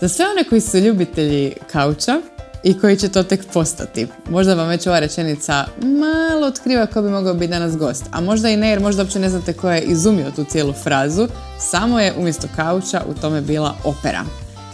Za sve one koji su ljubitelji kauča i koji će to tek postati, možda vam već ova rečenica malo otkriva ko bi mogao biti danas gost, a možda i ne jer možda uopće ne znate ko je izumio tu cijelu frazu, samo je umjesto kauča u tome bila opera.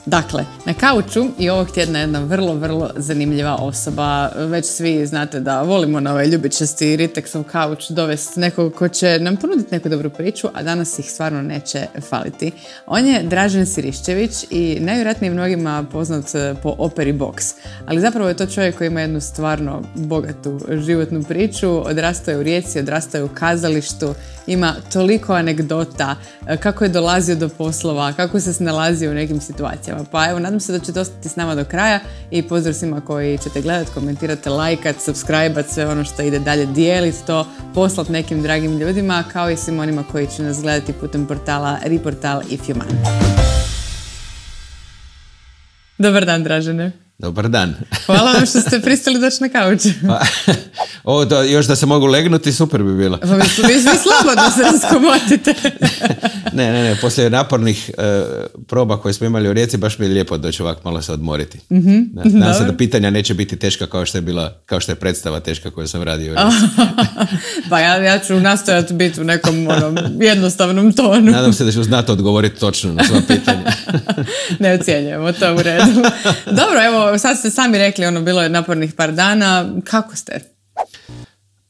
Dakle, na kauču i ovog tjedna jedna vrlo, vrlo zanimljiva osoba. Već svi znate da volimo na ovaj ljubičasti Riteksov kauč dovesti nekog ko će nam ponuditi neku dobru priču, a danas ih stvarno neće faliti. On je Dražen Siriščević i najvjerojatnije mnogima poznat e, po operi Box. Ali zapravo je to čovjek koji ima jednu stvarno bogatu životnu priču. Odrastao je u Rijeci, odrastao je u kazalištu, ima toliko anegdota e, kako je dolazio do poslova, kako se snalazio u nekim situacijama pa evo, nadam se da ćete ostati s nama do kraja i pozdrav svima koji ćete gledati, komentirati, lajkat, subscribeat, sve ono što ide dalje, dijelit to, poslat nekim dragim ljudima, kao i svim onima koji će nas gledati putem portala Reportal i Fjuman. Dobar dan, Dražene. Dobar dan. Hvala vam što ste pristali doći na kauč. Pa, o, još da se mogu legnuti, super bi bilo. Pa mislim, slobodno se raskomotite. ne, ne, ne, poslije napornih e, proba koje smo imali u Rijeci, baš mi je lijepo doći ovako malo se odmoriti. mm nadam se da pitanja neće biti teška kao što je bila, kao što je predstava teška koju sam radio u Rijeci. pa ja, ja ću nastojati biti u nekom onom, jednostavnom tonu. Nadam se da ću znati odgovoriti točno na sva pitanja. ne ocjenjujemo to u redu. Dobro, evo, sad ste sami rekli, ono bilo je napornih par dana, kako ste?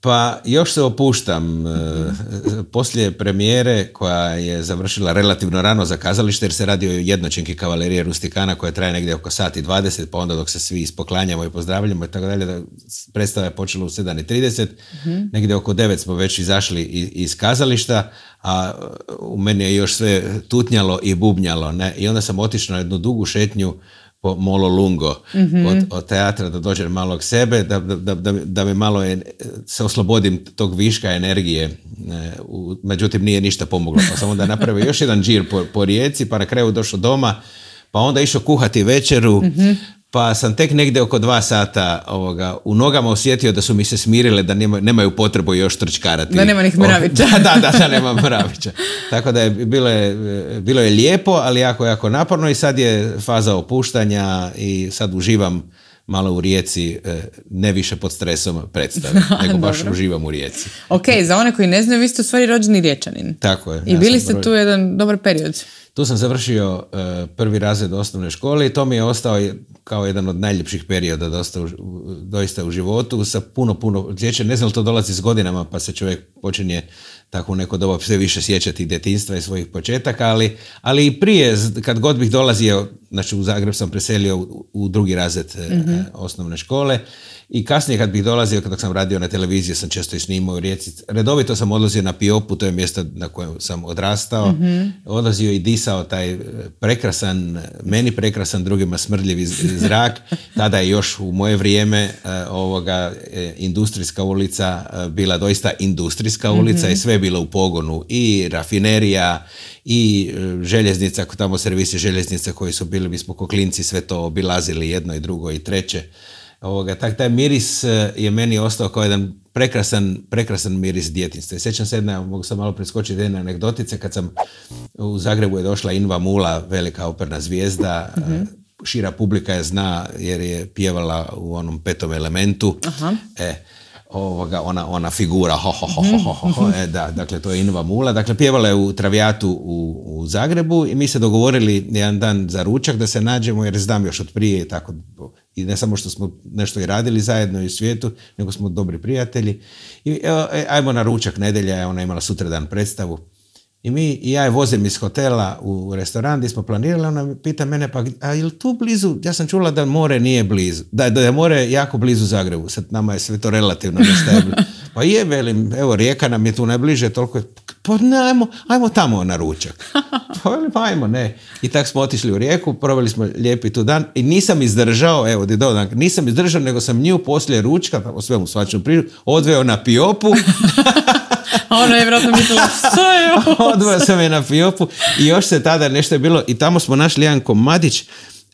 Pa još se opuštam. E, poslije premijere koja je završila relativno rano za kazalište jer se radi o jednočenki kavalerije Rustikana koja traje negdje oko sati 20 pa onda dok se svi ispoklanjamo i pozdravljamo i tako dalje. Predstava je počela u 7.30. i mhm. Negdje oko 9 smo već izašli iz kazališta a u meni je još sve tutnjalo i bubnjalo. I onda sam otišao na jednu dugu šetnju po molo lungo mhm. od, teatra da dođem malo k sebe da, da, da, da me malo se oslobodim tog viška energije e, međutim nije ništa pomoglo pa sam onda napravio još jedan džir po, po rijeci pa na kraju došao doma pa onda išao kuhati večeru mhm pa sam tek negdje oko dva sata ovoga, u nogama osjetio da su mi se smirile da nemaju potrebu još trčkarati. Da nema nih mravića. da, da, da, da, nema mravića. Tako da je bilo, je bilo je lijepo, ali jako, jako naporno i sad je faza opuštanja i sad uživam malo u rijeci, e, ne više pod stresom predstave, nego baš uživam u rijeci. ok, za one koji ne znaju, vi ste u stvari rođeni riječanin. Tako je. I bili ste tu jedan dobar period. Tu sam završio e, prvi razred osnovne škole i to mi je ostao kao jedan od najljepših perioda dosta, doista u životu sa puno, puno sjećanja. Ne znam li to dolazi s godinama pa se čovjek počinje tako u neko doba sve više sjećati detinstva i svojih početaka, ali, ali i prije, kad god bih dolazio, znači u Zagreb sam preselio u, drugi razred e, mhm. osnovne škole i kasnije kad bih dolazio, kada sam radio na televiziji, sam često i snimao u Rijeci. Redovito sam odlazio na Piopu, to je mjesto na kojem sam odrastao. mm Odlazio i napisao taj e, prekrasan, meni prekrasan, drugima smrdljivi zrak, tada je još u moje vrijeme e, ovoga e, industrijska ulica bila doista industrijska ulica mhm. i sve je bilo u pogonu i rafinerija i željeznica, tamo servisi željeznica koji su bili, mi smo ko sve to obilazili jedno i drugo i treće. Ovoga, tak, taj miris je meni ostao kao jedan prekrasan, prekrasan miris djetinjstva. I sjećam se jedna, mogu sam malo preskočiti jedne anegdotice, kad sam u Zagrebu je došla Inva Mula, velika operna zvijezda, mhm. šira publika je zna jer je pjevala u onom petom elementu. Aha. E, ovoga, ona, ona figura, ho, ho, ho, mhm. e, da, dakle, to je Inva Mula, dakle, pjevala je u Travijatu u, u, Zagrebu i mi se dogovorili jedan dan za ručak da se nađemo, jer znam još od prije i tako, i ne samo što smo nešto i radili zajedno i u svijetu, nego smo dobri prijatelji. I, e, e, ajmo na ručak, nedelja je ona imala sutradan predstavu, i mi, i ja je vozim iz hotela u restoran gdje smo planirali, ona pita mene, pa a tu blizu, ja sam čula da more nije blizu, da, da je more jako blizu Zagrebu, sad nama je sve to relativno je Pa je, velim, evo rijeka nam je tu najbliže, toliko je, pa ne, ajmo, ajmo tamo na ručak. Pa velim, ajmo, ne. I tak smo otišli u rijeku, proveli smo lijepi tu dan i nisam izdržao, evo, nisam izdržao, nego sam nju poslije ručka, pa o svemu svačnom priču, odveo na piopu. Ono je vjerojatno mislila, što je ovo? sam je na fiopu i još se tada nešto je bilo i tamo smo našli jedan komadić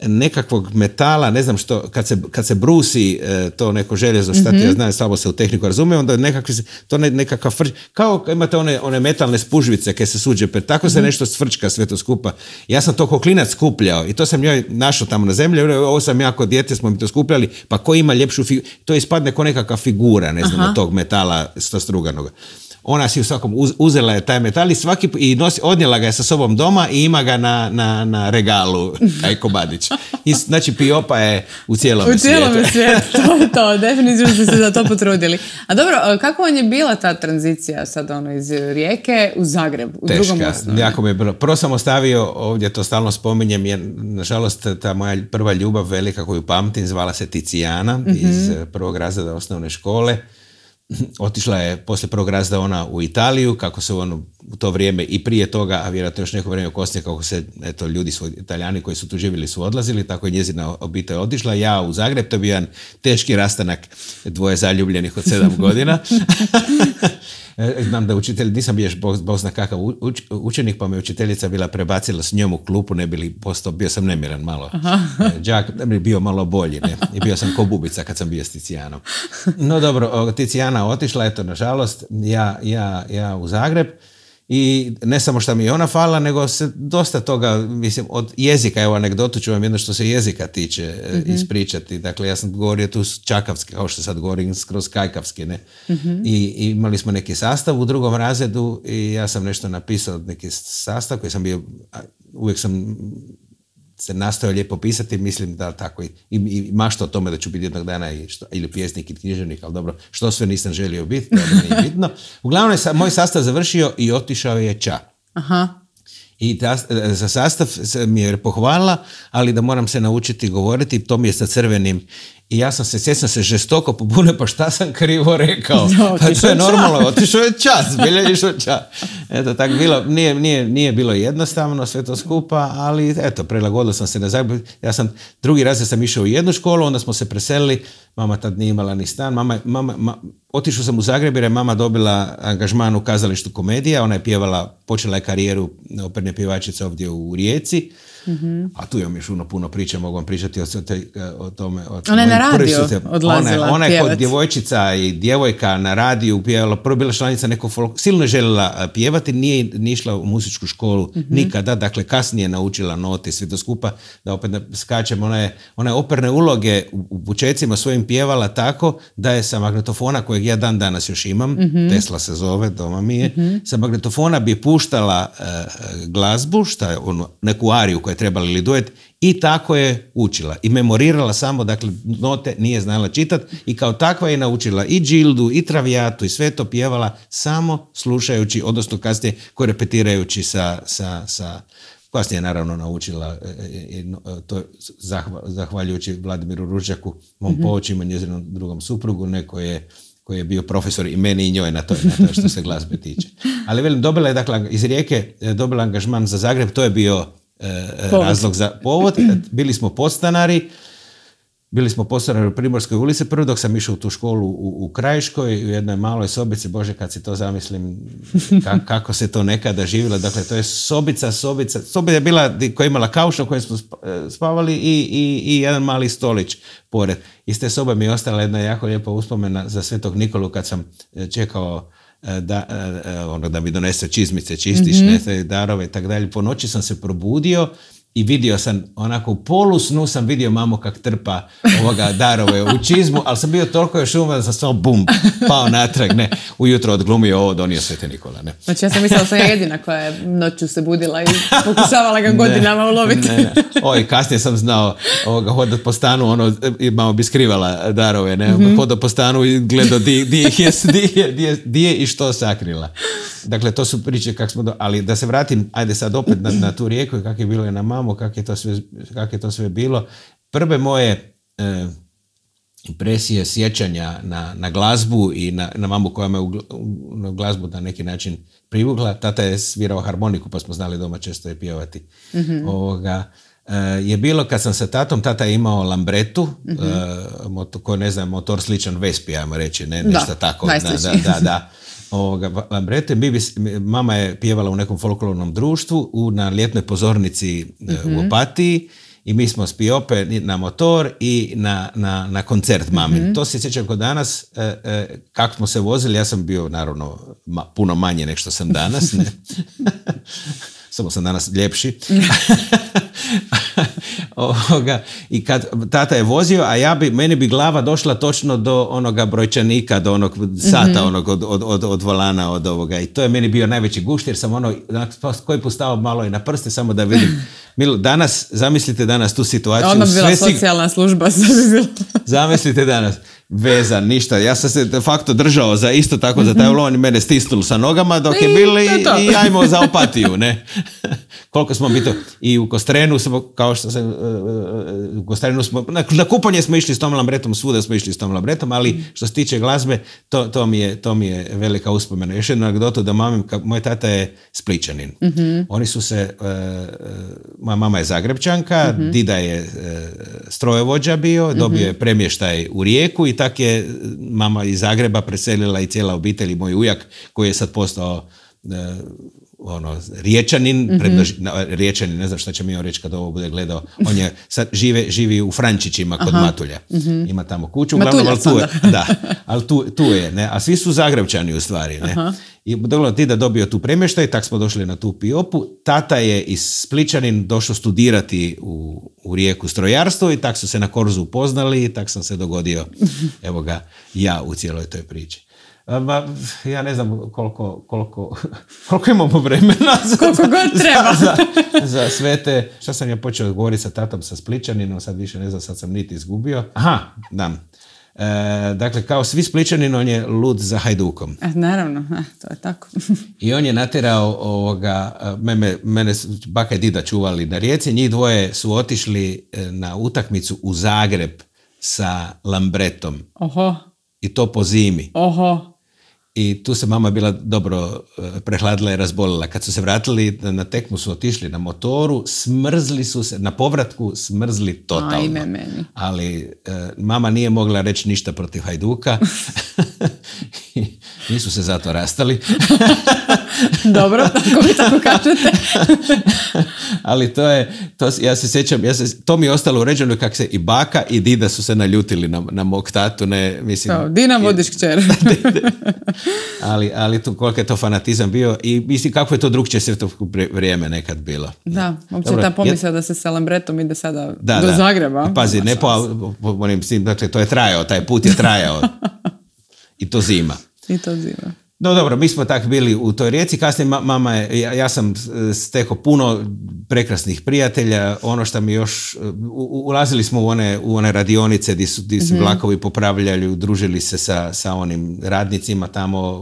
nekakvog metala, ne znam što, kad se, kad se brusi e, to neko željezo, šta ti ja mhm. znam, samo se u tehniku razume, onda je nekakvi, to nekakav frč, kao imate one, one metalne spužvice kad se suđe, per, pa tako se mhm. nešto svrčka sve to skupa. Ja sam to koklinac skupljao i to sam joj našao tamo na zemlji, ovo sam ja kod djete smo mi to skupljali, pa ko ima ljepšu to ispadne ko nekakva figura, ne znam, od tog metala što struganoga ona si u svakom uzela je taj metal i svaki i nosi, odnijela ga je sa sobom doma i ima ga na, na, na regalu taj komadić. znači Piopa je u cijelom u cijelom svijetu. to definitivno ste se za to potrudili. A dobro, kako vam je bila ta tranzicija sad ono iz Rijeke u Zagreb, u Teška, drugom osnovu? jako mi je bilo. Prvo sam ostavio, ovdje to stalno spominjem, jer nažalost ta moja prva ljubav velika koju pamtim zvala se Ticijana mhm. iz prvog razreda osnovne škole otišla je poslije prvog razda ona u Italiju, kako se ono u to vrijeme i prije toga, a vjerojatno još neko vrijeme kosnije, kako se eto, ljudi, Talijani italijani koji su tu živjeli su odlazili, tako je njezina obitelj otišla. Ja u Zagreb, to je bio jedan teški rastanak dvoje zaljubljenih od sedam godina. E, znam da učitelj, nisam bio bog, zna kakav učenik, pa me učiteljica bila prebacila s njom u klupu, ne bili postao, bio sam nemiran malo. E, Đak, ne bi bio malo bolji, ne. I bio sam ko bubica kad sam bio s Ticijanom. No dobro, Ticijana otišla, eto, nažalost, ja, ja u Zagreb i ne samo što mi je ona fala, nego se dosta toga, mislim, od jezika, evo anegdotu ću vam jedno što se jezika tiče e, mhm. ispričati, dakle ja sam govorio tu čakavski, kao što sad govorim skroz kajkavski, ne, mhm. I, I, imali smo neki sastav u drugom razredu i ja sam nešto napisao, neki sastav koji sam bio, uvijek sam se nastojao lijepo pisati, mislim da tako i, i, mašta o tome da ću biti jednog dana i što, ili pjesnik i književnik, ali dobro, što sve nisam želio biti, to nije bitno. Uglavnom je moj sastav završio i otišao je ča. Aha. I e, za sastav mi je pohvala, ali da moram se naučiti govoriti, to mi je sa crvenim i ja sam se, sjećam se, žestoko pobune, pa šta sam krivo rekao? pa to je normalno, otišao je čas, bilje išao čas. Eto, tako bilo, nije, nije, nije, bilo jednostavno sve to skupa, ali eto, prelagodilo sam se na Zagreb. Ja sam, drugi raz sam išao u jednu školu, onda smo se preselili, mama tad nije imala ni stan, mama, mama otišao sam u Zagreb jer je mama dobila angažman u kazalištu komedija, ona je pjevala, počela je karijeru operne pjevačice ovdje u Rijeci, a tu imam još puno, puno priče, mogu vam pričati o, e, o tome. O ona je na radiju odlazila Ona, je kod djevojčica i djevojka na radiju pjevala, prvo bila članica nekog folk, silno je željela e, pjevati, nije, ni išla u muzičku školu nikada, dakle kasnije je naučila note, sve to skupa, da opet skačem, ona je, ona operne uloge u, u počecima svojim pjevala tako da je sa magnetofona kojeg ja dan danas još imam, Tesla se zove, doma mi je, sa magnetofona bi puštala e, glazbu, šta je ono, neku ariju koja je trebali li duet i tako je učila i memorirala samo, dakle note nije znala čitati i kao takva je naučila i džildu i travijatu i sve to pjevala samo slušajući, odnosno kasnije korepetirajući sa, sa, sa naravno naučila e, e, e, to zahvaljujući Vladimiru Ružaku, mom mm-hmm. njezinom drugom suprugu, neko je koji je bio profesor i meni i njoj na to, na to što se glazbe tiče. Ali velim, dobila je, dakle, iz Rijeke dobila angažman za Zagreb, to je bio E, povod. razlog za povod. E, bili smo podstanari, bili smo postanari u Primorskoj ulici, prvo dok sam išao u tu školu u, u Krajiškoj, u jednoj maloj sobici, bože kad si to zamislim kako se to nekada živjelo, dakle to je sobica, sobica, sobica je bila koja je imala kauš na kojem smo e, spavali i, i, i, jedan mali stolić pored. Iz te sobe mi je ostala jedna jako lijepa uspomena za Svetog Nikolu kad sam čekao E, da, e, e, ono, da mi donese čizmice, čistiš, mm darove i tako dalje. Po noći sam se probudio i vidio sam onako u snu sam vidio mamu kak trpa ovoga darove u čizmu, ali sam bio toliko još uman da sam samo bum, pao natrag, ne. Ujutro odglumio ovo, donio Svete Nikola, ne. Znači ja sam mislila sam jedina koja je noću se budila i pokušavala ga godinama uloviti. Ne, ne. Oj, kasnije sam znao ovoga hodat po stanu, ono, mama bi skrivala darove, ne. mm po stanu i gledao di, di, je, di, je, di, je, di i što sakrila. Dakle, to su priče kak smo, do... ali da se vratim, ajde sad opet na, na tu rijeku i kak je bilo je na mamu, znamo je to sve, kak je to sve bilo. Prve moje e, impresije sjećanja na, na glazbu i na, na mamu koja me u, glazbu na neki način privukla. Tata je svirao harmoniku pa smo znali doma često je pjevati. Mhm. Ovoga, e, je bilo kad sam sa tatom, tata je imao lambretu, mm-hmm. E, ko ne znam, motor sličan Vespi, ajmo reći, ne, nešto tako. Da, da, da, da. ovoga, lambrete. mama je pjevala u nekom folklornom društvu u, na ljetnoj pozornici e, u mhm. Opatiji i mi smo spiope na motor i na, na, na koncert mami. Mhm. To se sjećam kod danas, e, e, kako smo se vozili, ja sam bio naravno puno manje nego što sam danas, ne? samo sam danas ljepši. ovoga, i kad tata je vozio, a ja bi, meni bi glava došla točno do onoga brojčanika, do onog sata, mhm. onog od, od, od, volana, od ovoga. I to je meni bio najveći gušt, jer sam ono, pa koji pustao malo i na prste, samo da vidim. danas, zamislite danas tu situaciju. bila socijalna služba. zamislite danas veza, ništa. Ja sam se de facto držao za isto tako za taj volan mhm. i mene stisnulo sa nogama dok je bili i ajmo za opatiju, ne? koliko smo bito i u Kostrenu smo, kao što se, e, e, e, u Kostrenu smo, na, kupanje smo išli s tom Lambretom, svuda smo išli s tom Lambretom, ali mm. što se tiče glazbe, to, to, mi, je, to mi je velika uspomena. Još jednu anegdotu da mamim, ka, moj tata je spličanin. Mhm. Oni su se, moja mama je zagrebčanka, mm dida je uh, bio, mhm. dobio je premještaj u rijeku i tak je mama iz Zagreba preselila i cijela obitelj i moj ujak koji je sad postao ono, riječanin, mm-hmm. riječanin, ne znam šta će mi on reći kad ovo bude gledao, on je sad žive, živi u Frančićima kod Matulja, mhm. ima tamo kuću, uglavnom, ali tu je, da, ali tu, je, ne, a svi su zagrebčani u stvari, ne. I ti da dobio tu premještaj, tak smo došli na tu piopu, tata je iz Spličanin došao studirati u, rijeku strojarstvo i tak su se na Korzu upoznali i tak sam se dogodio, mhm. evo ga, ja u cijeloj toj priči ja ne znam koliko, koliko, koliko imamo vremena. Za, koliko god treba. Za, za, za sve te, šta sam ja počeo govoriti sa tatom, sa Spličaninom, sad više ne znam, sad sam niti izgubio. Aha, da e, dakle, kao svi Spličanin, on je lud za Hajdukom. E, naravno, e, to je tako. I on je natjerao ovoga, mene, mene baka i dida čuvali na rijeci, njih dvoje su otišli na utakmicu u Zagreb sa Lambretom. Oho. I to po zimi. Oho i tu se mama bila dobro e, prehladila i razbolila. Kad su se vratili na tekmu su otišli na motoru, smrzli su se, na povratku smrzli totalno. Ali e, mama nije mogla reći ništa protiv Hajduka. Nisu se zato rastali. Dobro, ako vi tako kažete. Ali to je, to, ja se sjećam, ja se, to mi je ostalo uređeno kako se i baka i dida su se naljutili na, na mog tatu. Ne, mislim, to, dina vodiš kćer. ali, ali koliko je to fanatizam bio i mislim kako je to drugčije sve to vrijeme nekad bilo. Da, uopće ta pomisla da se sa Lambretom ide sada da, do Zagreba. Pa pazi, ne po, po, po, dakle, to je trajao, taj put je trajao. I to zima. I to zima. No dobro, mi smo tak bili u toj rijeci, kasnije mama je, ja, sam e, stekao puno prekrasnih prijatelja, ono što mi još, e, ulazili smo u one, u one radionice gdje su, di su mhm. vlakovi popravljali, družili se sa, sa onim radnicima tamo,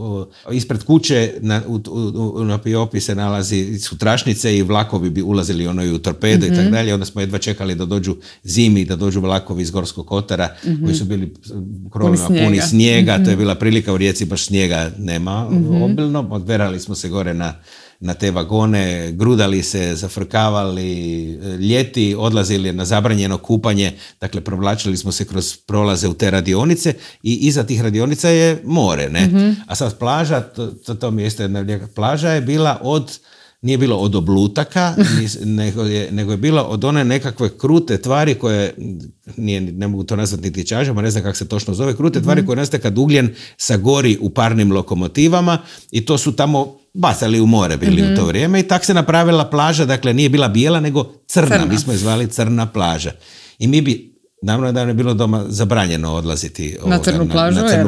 ispred kuće na, u, na Piopi se nalazi sutrašnice i vlakovi bi ulazili ono i u torpedo i tako mhm. dalje, onda smo jedva čekali da dođu zimi, da dođu vlakovi iz Gorskog kotara koji mhm. su bili e, krovima puni snijega, puni snijega to je bila prilika u rijeci baš snijega nema nema mhm. obilno, odverali smo se gore na, na te vagone, grudali se, zafrkavali, e, ljeti odlazili na zabranjeno kupanje, dakle provlačili smo se kroz prolaze u te radionice i iza tih radionica je more, ne? Mhm. A sad plaža, to, to, to mjesto jedna plaža je bila od nije bilo od oblutaka, nego je, nego je bilo od one nekakve krute tvari koje, nije, ne mogu to nazvati niti čažama, ne znam kako se točno zove, krute tvari mhm. koje nastaje kad ugljen gori u parnim lokomotivama i to su tamo bacali u more bili u mhm. to vrijeme i tak se napravila plaža, dakle nije bila bijela nego crna, crna. mi smo je zvali crna plaža. I mi bi namno je je bilo doma zabranjeno odlaziti na ovaj, crnu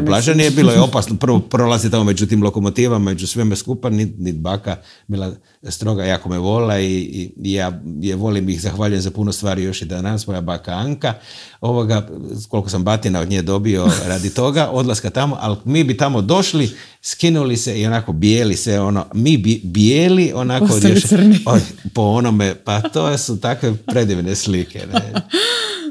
plažu. Nije bilo je opasno prvo prolaziti tamo među tim lokomotivama, među sveme skupa, ni baka bila stroga, jako me vola i, ja je volim ih, zahvaljujem za puno stvari još i danas, moja baka Anka, ovoga, koliko sam batina od nje dobio radi toga, odlaska tamo, ali mi bi tamo došli, skinuli se i onako bijeli se, ono, mi bi, bijeli onako po onome, pa to su takve predivne slike. Ne.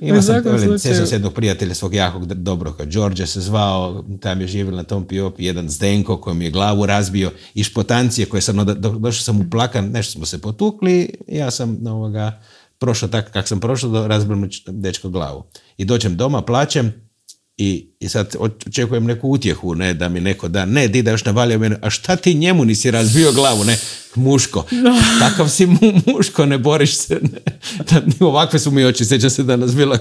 Ima sam, velim, jednog prijatelja svog jakog dobroga, Đorđe se zvao, tam je živio na tom piopi, jedan Zdenko koji mi je glavu razbio i špotancije koje sam, dok došao sam uplakan, nešto smo se potukli, ja sam ovoga, prošao tako kako sam prošao, razbio dečko glavu. I dođem doma, plaćem, i, I sad očekujem neku utjehu, ne, da mi neko da, ne, dida još u mene, a šta ti njemu nisi razbio glavu, ne, muško, takav si mu, muško, ne boriš se, Da, ovakve su mi oči, sjećam se da nas bilo,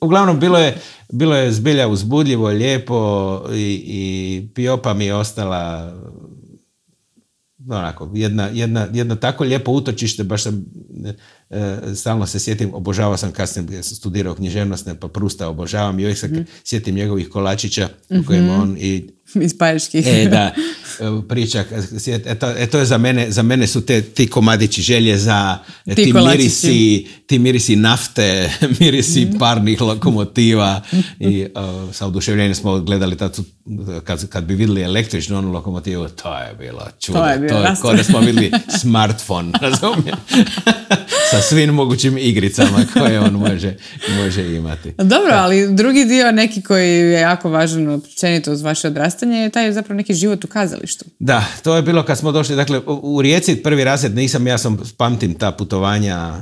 uglavnom bilo je, bilo je zbilja uzbudljivo, lijepo i, i Piopa mi je ostala onako, jedna, jedna, jedno tako lijepo utočište, baš sam E, stalno se sjetim, obožavao sam kasnije, ja sam studirao književnost, ne pa Prusta obožavam i uvijek se mhm. sjetim njegovih kolačića u mhm. kojima on i... Iz E, da, e, priča. E, to, je za mene, za mene su te, ti komadići želje ti, ti mirisi, ti mirisi nafte, mirisi mhm. parnih lokomotiva i uh, sa oduševljenjem smo gledali kad, kad bi vidjeli električnu onu lokomotivu, to je bilo čudo. To je smo vidjeli smartfon, razumijem? sa svim mogućim igricama koje on može, može imati. Dobro, ali drugi dio neki koji je jako važan općenito uz vaše odrastanje je taj zapravo neki život u kazalištu. Da, to je bilo kad smo došli, dakle u Rijeci prvi razred nisam, ja sam pamtim ta putovanja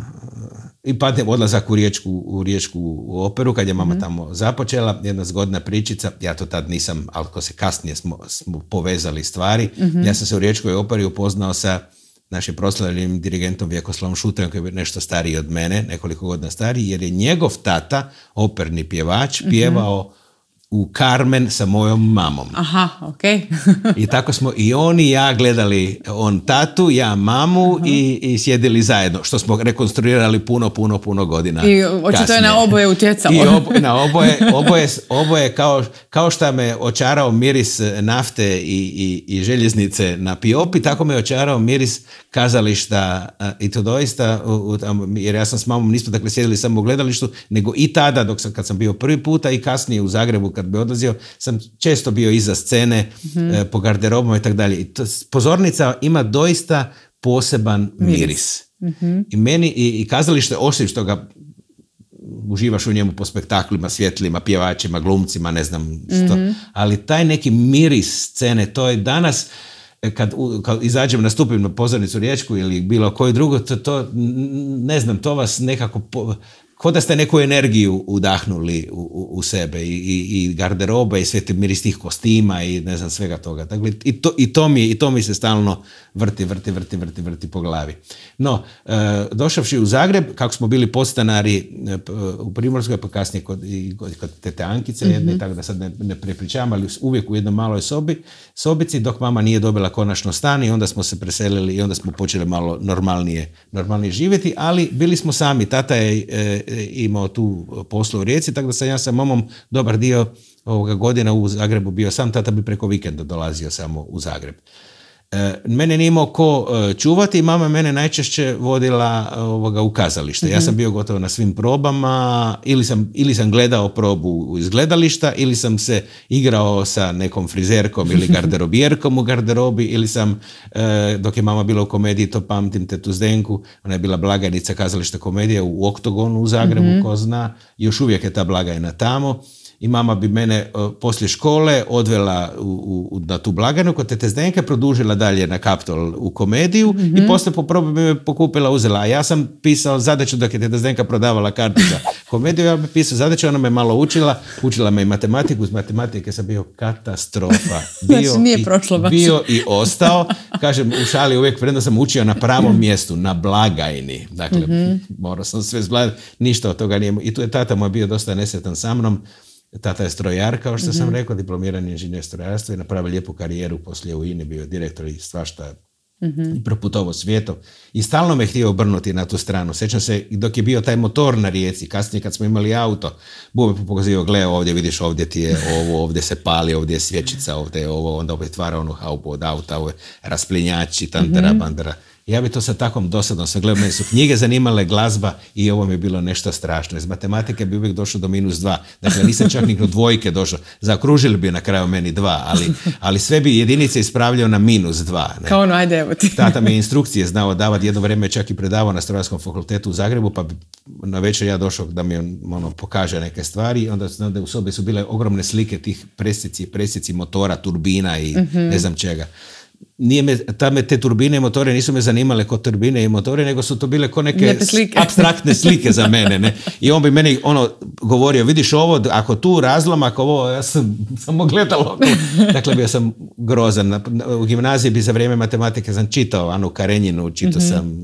i pamtim odlazak u riječku, u riječku operu kad je mama mhm. tamo započela, jedna zgodna pričica, ja to tad nisam, ali se kasnije smo, smo povezali stvari, mhm. ja sam se u riječkoj operi upoznao sa našim proslavljenim dirigentom Vjekoslavom Šuterom koji je nešto stariji od mene, nekoliko godina stariji, jer je njegov tata, operni pjevač, mhm. pjevao u Carmen sa mojom mamom. Aha, okay. I tako smo i on i ja gledali on tatu, ja mamu i, i sjedili zajedno, što smo rekonstruirali puno, puno, puno godina. I očito je na oboje utjecalo. I na oboje, oboje, oboje kao, kao što me očarao miris nafte i, i, željeznice na Piopi, tako me očarao miris kazališta i to doista, jer ja sam s mamom nismo dakle sjedili samo u gledalištu, nego i tada dok sam, kad sam bio prvi puta i kasnije u Zagrebu kad kad bi odlazio, sam često bio iza scene, mm-hmm. po garderobama i tako dalje. pozornica ima doista poseban miris. miris. Mhm. I meni, i, i kazalište, osim što ga uživaš u njemu po spektaklima, svjetlima, pjevačima, glumcima, ne znam što. Mhm. Ali taj neki miris scene, to je danas, eh, kad, kad izađem, nastupim na pozornicu Riječku ili bilo koju drugu, to, to ne znam, to vas nekako ko da ste neku energiju udahnuli u, u, u sebe I, i, i garderoba i sve te miris tih kostima i ne znam svega toga. Dakle, i to, i to, mi, i to mi se stalno vrti, vrti, vrti, vrti, vrti po glavi. No, e, došavši u Zagreb, kako smo bili postanari e, u Primorskoj, pa kasnije kod, kod tete Ankice, jedne, mhm. tako da sad ne, ne prepričavam, ali uvijek u jednoj maloj sobi, sobici, dok mama nije dobila konačno stan i onda smo se preselili i onda smo počeli malo normalnije, normalnije živjeti, ali bili smo sami. Tata je e, imao tu poslu u Rijeci, tako da sam ja sa momom dobar dio ovoga godina u Zagrebu bio sam, tata bi preko vikenda dolazio samo u Zagreb. E, mene nije imao ko e, čuvati, mama mene najčešće vodila e, ovoga, u kazalište. Ja sam mhm. bio gotovo na svim probama, ili sam, ili sam gledao probu iz gledališta, ili sam se igrao sa nekom frizerkom ili garderobijerkom u garderobi, ili sam, dok je mama bila u komediji, to pamtim tetu Zdenku, ona je bila blagajnica kazališta komedije u Oktogonu u Zagrebu, mm ko zna, još uvijek je ta blagajna tamo i mama bi mene e, poslije škole odvela u, u, na tu blaganu kod tete Zdenke, produžila dalje na kaptol u komediju i mhm. poslije po bi me pokupila, uzela. A ja sam pisao zadaću dok je teta Zdenka prodavala kartu za komediju, ja bi pisao zadaću, ona me malo učila, učila me i matematiku, iz matematike sam bio katastrofa. Znači, bio, znači, nije i, prošlo bio i ostao. Kažem, u šali uvijek predno sam učio na pravom mjestu, na blagajni. Dakle, mhm. morao sam sve zbladiti, ništa od toga nije. I tu je tata moj bio dosta nesretan sa mnom Tata je strojar, kao što sam mhm. rekao, diplomirani inženjer strojarstva i napravio lijepu karijeru poslije u INI, bio direktor i svašta mm i proputovo svijetom i stalno me htio obrnuti na tu stranu. Sjećam se dok je bio taj motor na rijeci, kasnije kad smo imali auto, Buo me pokazio, gle ovdje vidiš, ovdje ti je ovo, ovdje se pali, ovdje je svječica, ovdje je ovo, onda opet tvara onu haupu od auta, ovo je rasplinjači, tantera, mm ja bi to sa takvom dosadom sve gledao, su knjige zanimale, glazba i ovo mi je bilo nešto strašno. Iz matematike bi uvijek došao do minus dva. Dakle, nisam čak nikdo dvojke došao. Zakružili bi na kraju meni dva, ali, ali sve bi jedinice ispravljao na minus dva. Ne? Kao ono, ajde, evo ti. Tata mi je instrukcije znao davati, jedno vrijeme čak i predavao na Strojarskom fakultetu u Zagrebu, pa bi na večer ja došao da mi on ono, pokaže neke stvari. Onda znam da u sobi su bile ogromne slike tih presjeci, presjeci motora, turbina i mhm. ne znam čega nije me, tame te turbine i motore nisu me zanimale kao turbine i motore, nego su to bile ko neke slike. abstraktne slike za mene. Ne? I on bi meni ono govorio, vidiš ovo, ako tu razlomak ako ovo, ja sam samo gledalo. Dakle, bio sam grozan. U gimnaziji bi za vrijeme matematike sam čitao Anu Karenjinu, čitao mhm. sam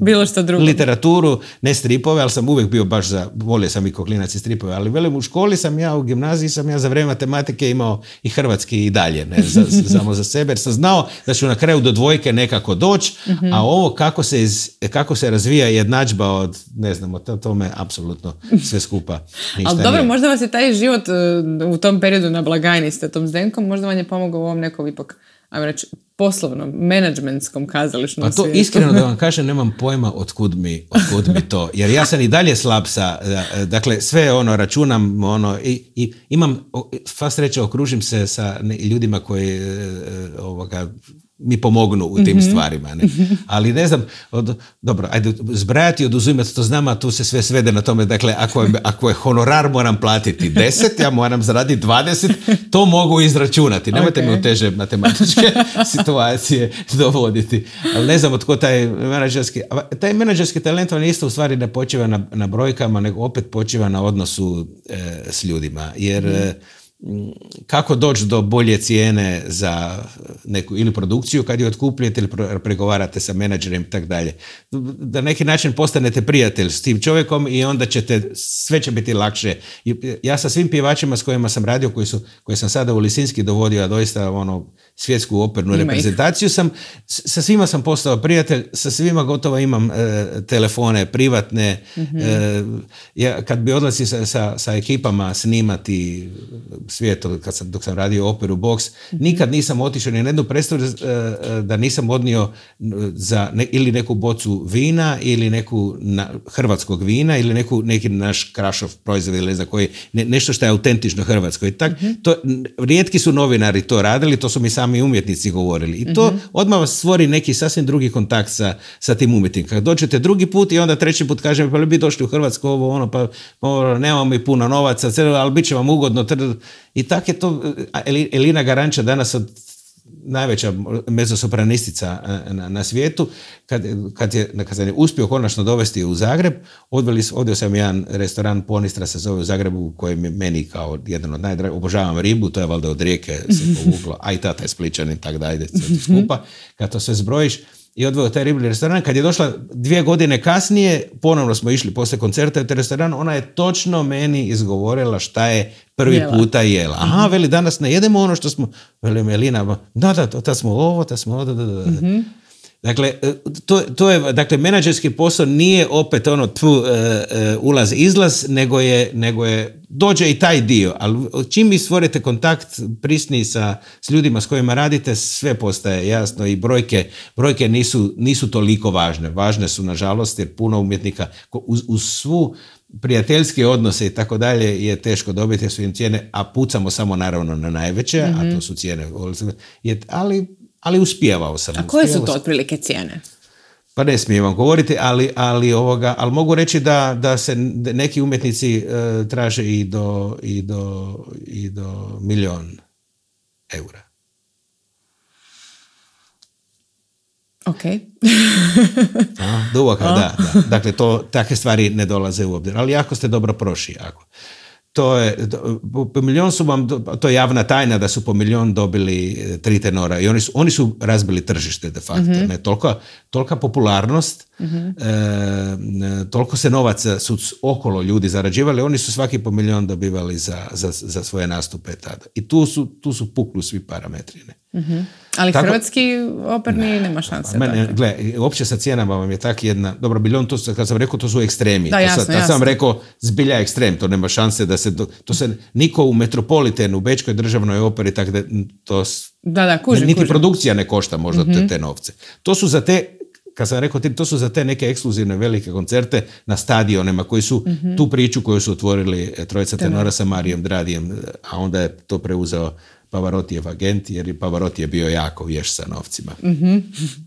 bilo što drugo. Literaturu, ne stripove, ali sam uvijek bio baš za, volio sam i koklinac i stripove, ali velim u školi sam ja, u gimnaziji sam ja za vrijeme matematike imao i hrvatski i dalje, ne, samo za sebe, jer sam znao da ću na kraju do dvojke nekako doći, mhm. a ovo kako se, iz, kako se razvija jednadžba od, ne znam, o tome apsolutno sve skupa ništa Ali dobro, možda vas je taj život e, u tom periodu na blagajni s tom Zdenkom, možda vam je pomogao u ovom nekom ipak ajmo reći, poslovnom, menadžmentskom kazališnom Pa to iskreno da vam kažem, nemam pojma otkud mi, mi to. Jer ja sam i dalje sa Dakle, sve ono, računam, ono, i, i imam, fast sreća, okružim se sa ljudima koji e, e, ovoga, mi pomognu u tim mm stvarima. Ne? Mhm. Ali ne znam, dobro, ajde, zbrajati i oduzimati to znam, a tu se sve svede na tome, dakle, ako je, ako je honorar moram platiti 10, ja moram zaraditi 20, to mogu izračunati. Nemojte mi u teže matematičke situacije dovoditi. Ali ne znam od taj menadžerski, taj menadžerski talent on isto u stvari ne počiva na, na brojkama, nego opet počiva na odnosu e, s ljudima. Jer... Mhm. E, Mm, kako doći do bolje cijene za neku ili produkciju kad ju otkupljete ili pregovarate sa menadžerem i tako dalje. Da neki način postanete prijatelj s tim čovjekom i onda ćete, sve će biti lakše. Ja sa svim pjevačima s kojima sam radio, koji su, koje sam sada u Lisinski dovodio, a doista ono, svjetsku opernu reprezentaciju sam, sa svima sam postao prijatelj, sa svima gotovo imam e, telefone privatne. Mhm. E, ja, kad bi odlazio sa, sa, ekipama snimati svijet kad sam, dok sam radio operu Box, mhm. nikad nisam otišao ni na jednu predstavu e, da nisam odnio za ili neku bocu vina ili neku hrvatskog vina ili neku, neki naš krašov proizvod ili koji, nešto što je autentično hrvatsko. I tak, mhm. to, rijetki su novinari to radili, to su mi sami mi umjetnici govorili. I to mm odmah vas stvori neki sasvim drugi kontakt sa, sa tim umjetnikom. Kad dođete drugi put i onda treći put kažem pa li bi došli u Hrvatsku ovo ono pa, pa ono, nemamo mi puno novaca, ali bit će vam ugodno. I tak je to Elina Garanča danas od najveća mezosopranistica e, na, na svijetu, kad, kad, je, kad sam je uspio konačno dovesti u Zagreb, odveli, odio sam jedan restoran Ponistra se zove u Zagrebu, koji je meni kao jedan od najdražih, obožavam ribu, to je valjda od rijeke se povuklo, a i tata je spličan i tako da ide skupa. Mhm. Kad to sve zbrojiš, i odveo taj riblji restoran. Kad je došla dvije godine kasnije, ponovno smo išli poslije koncerta u taj restoran, ona je točno meni izgovorila šta je prvi puta jela. Aha, veli, danas ne jedemo ono što smo, veli Melina, da, da, to, ta smo ovo, ta smo ovo, da, da, da. Mhm. Dakle, e, to, to je, dakle, menadžerski posao nije opet ono e, e, ulaz, izlaz, nego je, nego je, dođe i taj dio, ali čim vi stvorite kontakt prisni sa, s ljudima s kojima radite, sve postaje jasno i brojke, brojke nisu, nisu toliko važne. Važne su, nažalost, jer puno umjetnika uz, svu prijateljske odnose i tako dalje je teško dobiti jer su im cijene, a pucamo samo naravno na najveće, a to mhm. su cijene, ali ali uspijevao sam. A koje su to otprilike cijene? Pa ne smijem vam govoriti, ali, ali, ovoga, ali mogu reći da, da se neki umjetnici e, traže i do, i, do, i do milion eura. Ok. A, da, da. Dakle, to, takve stvari ne dolaze u obzir. Ali jako ste dobro prošli. Ako to je, po su vam, pa to je javna tajna da su po milijon dobili e, tri tenora i oni su, oni su razbili tržište de facto. mm Ne, tolika, popularnost, mm e, toliko se novaca su okolo ljudi zarađivali, oni su svaki po milijon dobivali za, za, za svoje nastupe tada. I tu su, tu su pukli svi parametri. Ne? Mhm. Ali Tako, hrvatski operni ne, nema šanse. Mene, gle, uopće sa cijenama vam je tak jedna, dobro, biljon, to, kad sam rekao, to su ekstremi. Da, to, sam rekao, zbilja ekstrem, to nema šanse da se, to se niko u metropoliten u Bečkoj državnoj operi, tak da, to, da, da, niti produkcija ne košta možda mhm. te, novce. To su za te kad sam rekao, to su za te neke ekskluzivne velike koncerte na stadionima koji su mhm. tu priču koju su otvorili e, trojica tenora sa Marijom Dradijem, a onda je to preuzeo je agent, jer i Pavarotti je bio jako vješ sa novcima. Mhm.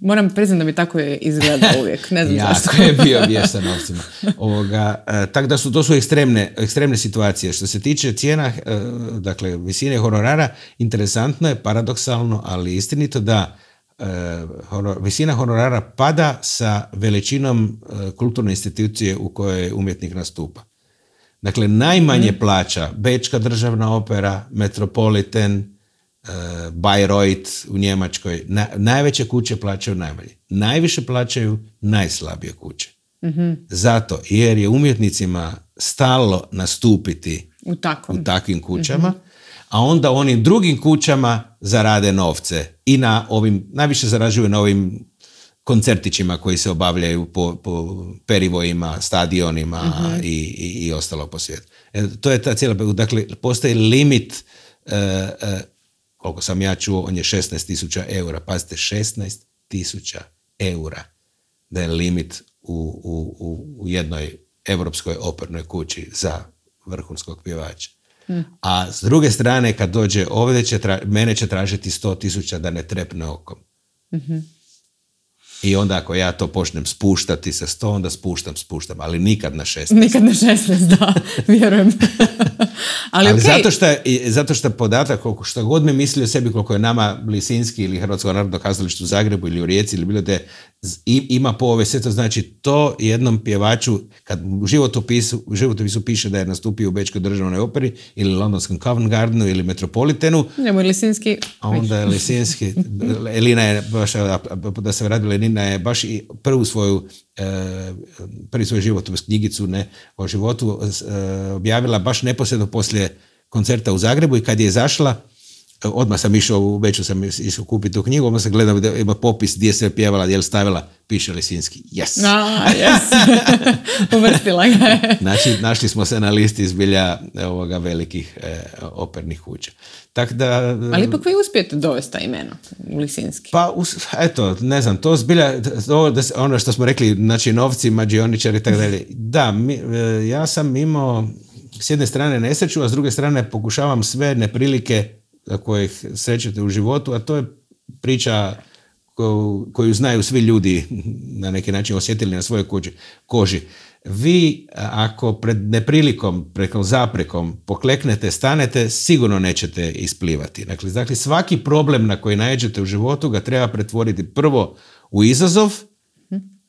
Moram priznati da mi tako je izgledao uvijek, ne znam jako zašto. je bio vješ sa novcima. Ovoga, e, tak da su, to su ekstremne, ekstremne situacije. Što se tiče cijena, e, dakle, visine honorara, interesantno je, paradoksalno, ali istinito da e, visina honorara pada sa veličinom kulturne institucije u kojoj umjetnik nastupa. Dakle, najmanje plaća Bečka državna opera, Metropolitan, eh, Bayreuth u Njemačkoj. najveće kuće plaćaju najmanje. Najviše plaćaju najslabije kuće. Mhm. Zato jer je umjetnicima stalo nastupiti u, takvim kućama, mhm. a onda onim drugim kućama zarade novce. I na ovim, najviše zarađuju na ovim koncertićima koji se obavljaju po, po perivojima, stadionima mhm. i, i, i, ostalo po svijetu. E, to je ta cijela, dakle, postoji limit, e, e koliko sam ja čuo, on je 16.000 tisuća eura. Pazite, 16.000 tisuća eura da je limit u, u, u jednoj europskoj opernoj kući za vrhunskog pjevača. Mhm. A s druge strane, kad dođe ovdje, mene će tražiti sto tisuća da ne trepne okom. mm i onda ako ja to počnem spuštati sa sto, onda spuštam, spuštam, ali nikad na 16. Nikad na 16, da, vjerujem. ali, zato, što, podatak, što god mi misli o sebi, koliko je nama Lisinski ili Hrvatsko narodno kazalište u Zagrebu ili u Rijeci ili bilo gdje, ima povijest, sve to znači to jednom pjevaču, kad u životopisu, piše da je nastupio u Bečkoj državnoj operi ili Londonskom Covent Gardenu ili Metropolitenu. Njemu je Lisinski. Onda je Lisinski, Elina je da se radila Mina je baš i prvu svoju, e, prvi svoj u knjigicu ne, o životu e, objavila baš neposredno poslije koncerta u Zagrebu i kad je izašla, odmah sam išao u sam išao kupiti tu knjigu, odmah sam gledao da ima popis gdje se pjevala, je stavila, piše Lisinski. Yes! Uvrstila ga znači, našli smo se na listi izbilja e, ovoga velikih e, opernih kuća. Tak da, Ali e, ipak vi uspijete dovesti ta imena u Lisinski. Pa, eto, ne znam, to zbilja, to, da, ono što smo rekli, znači novci, mađioničari i tako dalje. Da, ja sam imao s jedne strane nesreću, a s druge strane pokušavam sve neprilike za kojih srećete u životu, a to je priča koju, znaju svi ljudi na neki način osjetili na svojoj koži. Vi ako pred neprilikom, preko zaprekom pokleknete, stanete, sigurno nećete isplivati. Dakle, dakle, svaki problem na koji najeđete u životu ga treba pretvoriti prvo u izazov,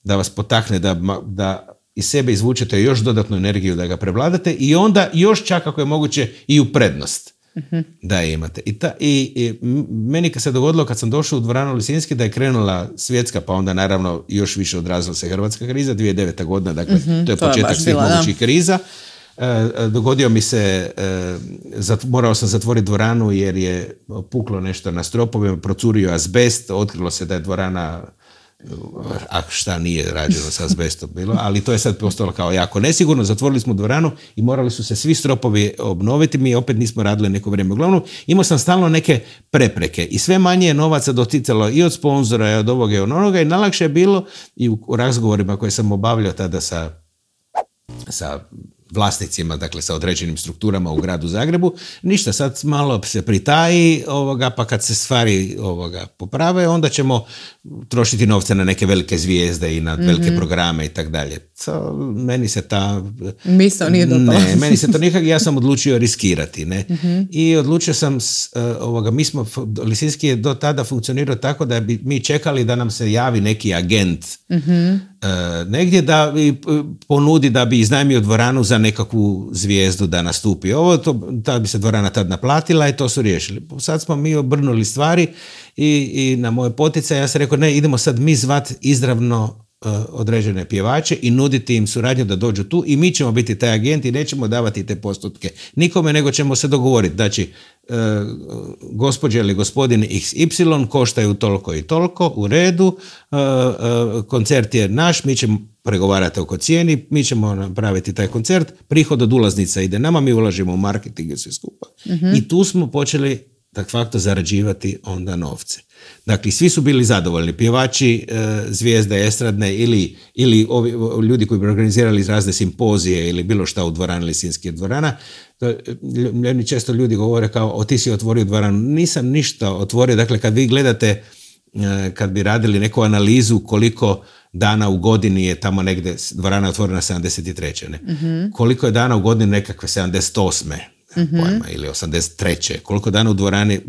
da vas potakne da, da iz sebe izvučete još dodatnu energiju da ga prevladate i onda još čak ako je moguće i u prednost da imate. I, ta, i, meni se dogodilo kad sam došao u dvoranu Lisinski da je krenula svjetska, pa onda naravno još više odrazila se hrvatska kriza, 2009. godina, dakle mhm, to je početak svih mogućih kriza. E, e, dogodio mi se, e, morao sam zatvoriti dvoranu jer je puklo nešto na stropovima, procurio azbest, otkrilo se da je dvorana a šta nije rađeno sa azbestom bilo, ali to je sad postalo kao jako nesigurno, zatvorili smo dvoranu i morali su se svi stropovi obnoviti, mi opet nismo radili neko vrijeme. Uglavnom, imao sam stalno neke prepreke i sve manje je novaca doticalo i od sponzora i od ovoga i onoga i najlakše je bilo i u razgovorima koje sam obavljao tada sa, sa vlasnicima, dakle sa određenim strukturama u gradu Zagrebu. Ništa, sad malo se pritaji, ovoga, pa kad se stvari ovoga, poprave, onda ćemo trošiti novce na neke velike zvijezde i na velike mhm. programe i tako dalje. Meni se ta... Misao nije meni se to nikak, ja sam odlučio riskirati. Ne? Mhm. I odlučio sam, e, ovoga, mi smo, Lisinski je do tada funkcionirao tako da bi mi čekali da nam se javi neki agent mm E, negdje da bi e, ponudi da bi iznajmio dvoranu za nekakvu zvijezdu da nastupi ovo, to, ta bi se dvorana tad naplatila i to su riješili. Sad smo mi obrnuli stvari i, i na moje potice ja sam rekao ne idemo sad mi zvat izravno Eh, određene pjevače i nuditi im suradnju da dođu tu i mi ćemo biti taj agent i nećemo davati te postupke nikome nego ćemo se dogovoriti znači eh, gospođe ili gospodin XY koštaju toliko i toliko u redu eh, koncert je naš mi ćemo pregovarati oko cijeni mi ćemo napraviti taj koncert prihod od ulaznica ide nama mi ulažimo u marketing i sve skupa mhm. i tu smo počeli de facto zarađivati onda novce. Dakle, svi su bili zadovoljni. Pjevači, e, zvijezde estradne ili, ili ovi, ljudi koji bi organizirali razne simpozije ili bilo šta u dvorani Lisinskih dvorana. E, meni često ljudi govore kao, o ti si otvorio dvoranu. Nisam ništa otvorio. Dakle, kad vi gledate, e, kad bi radili neku analizu koliko dana u godini je tamo negdje dvorana otvorena 73. Ne? Mhm. Koliko je dana u godini nekakve 78 mm-hmm. ili 83. Koliko dana u dvorani,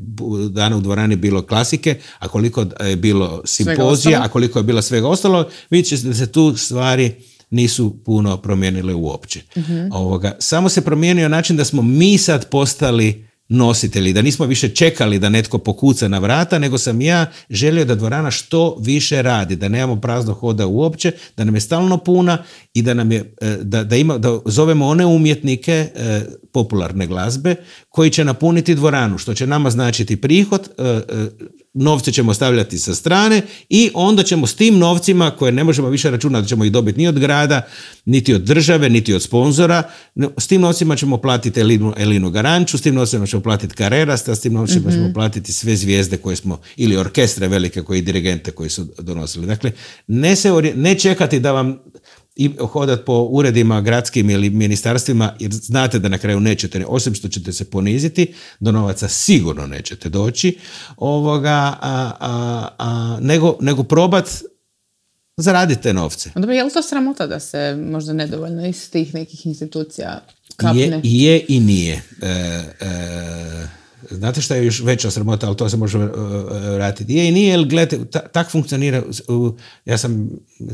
dana u dvorani bilo klasike, a koliko je bilo simpozija, a koliko je bilo svega ostalo, vidjet ćete da se tu stvari nisu puno promijenile uopće. mm Ovoga, samo se promijenio način da smo mi sad postali nositelji, da nismo više čekali da netko pokuca na vrata, nego sam ja želio da dvorana što više radi, da nemamo prazno hoda uopće, da nam je stalno puna i da, nam je, e, da, da, ima, da zovemo one umjetnike e, popularne glazbe koji će napuniti dvoranu, što će nama značiti prihod, e, e, novce ćemo stavljati sa strane i onda ćemo s tim novcima koje ne možemo više računati, ćemo ih dobiti ni od grada, niti od države, niti od sponzora, s tim novcima ćemo platiti Elinu, Elinu Garanču, s tim novcima ćemo platiti Karerasta, s tim novcima ćemo mhm. platiti sve zvijezde koje smo, ili orkestre velike koji dirigente koji su donosili. Dakle, ne, se, ne čekati da vam i hodati po uredima gradskim ili ministarstvima jer znate da na kraju nećete, osim što ćete se poniziti, do novaca sigurno nećete doći, ovoga, a, a, nego, nego probat zaradite novce. Dobro, je li to sramota da se možda nedovoljno iz tih nekih institucija kapne? Je, i nije. e, e znate šta je još veća sramota, ali to se može e, vratiti. Je i nije, gledajte, tak funkcionira, ja sam,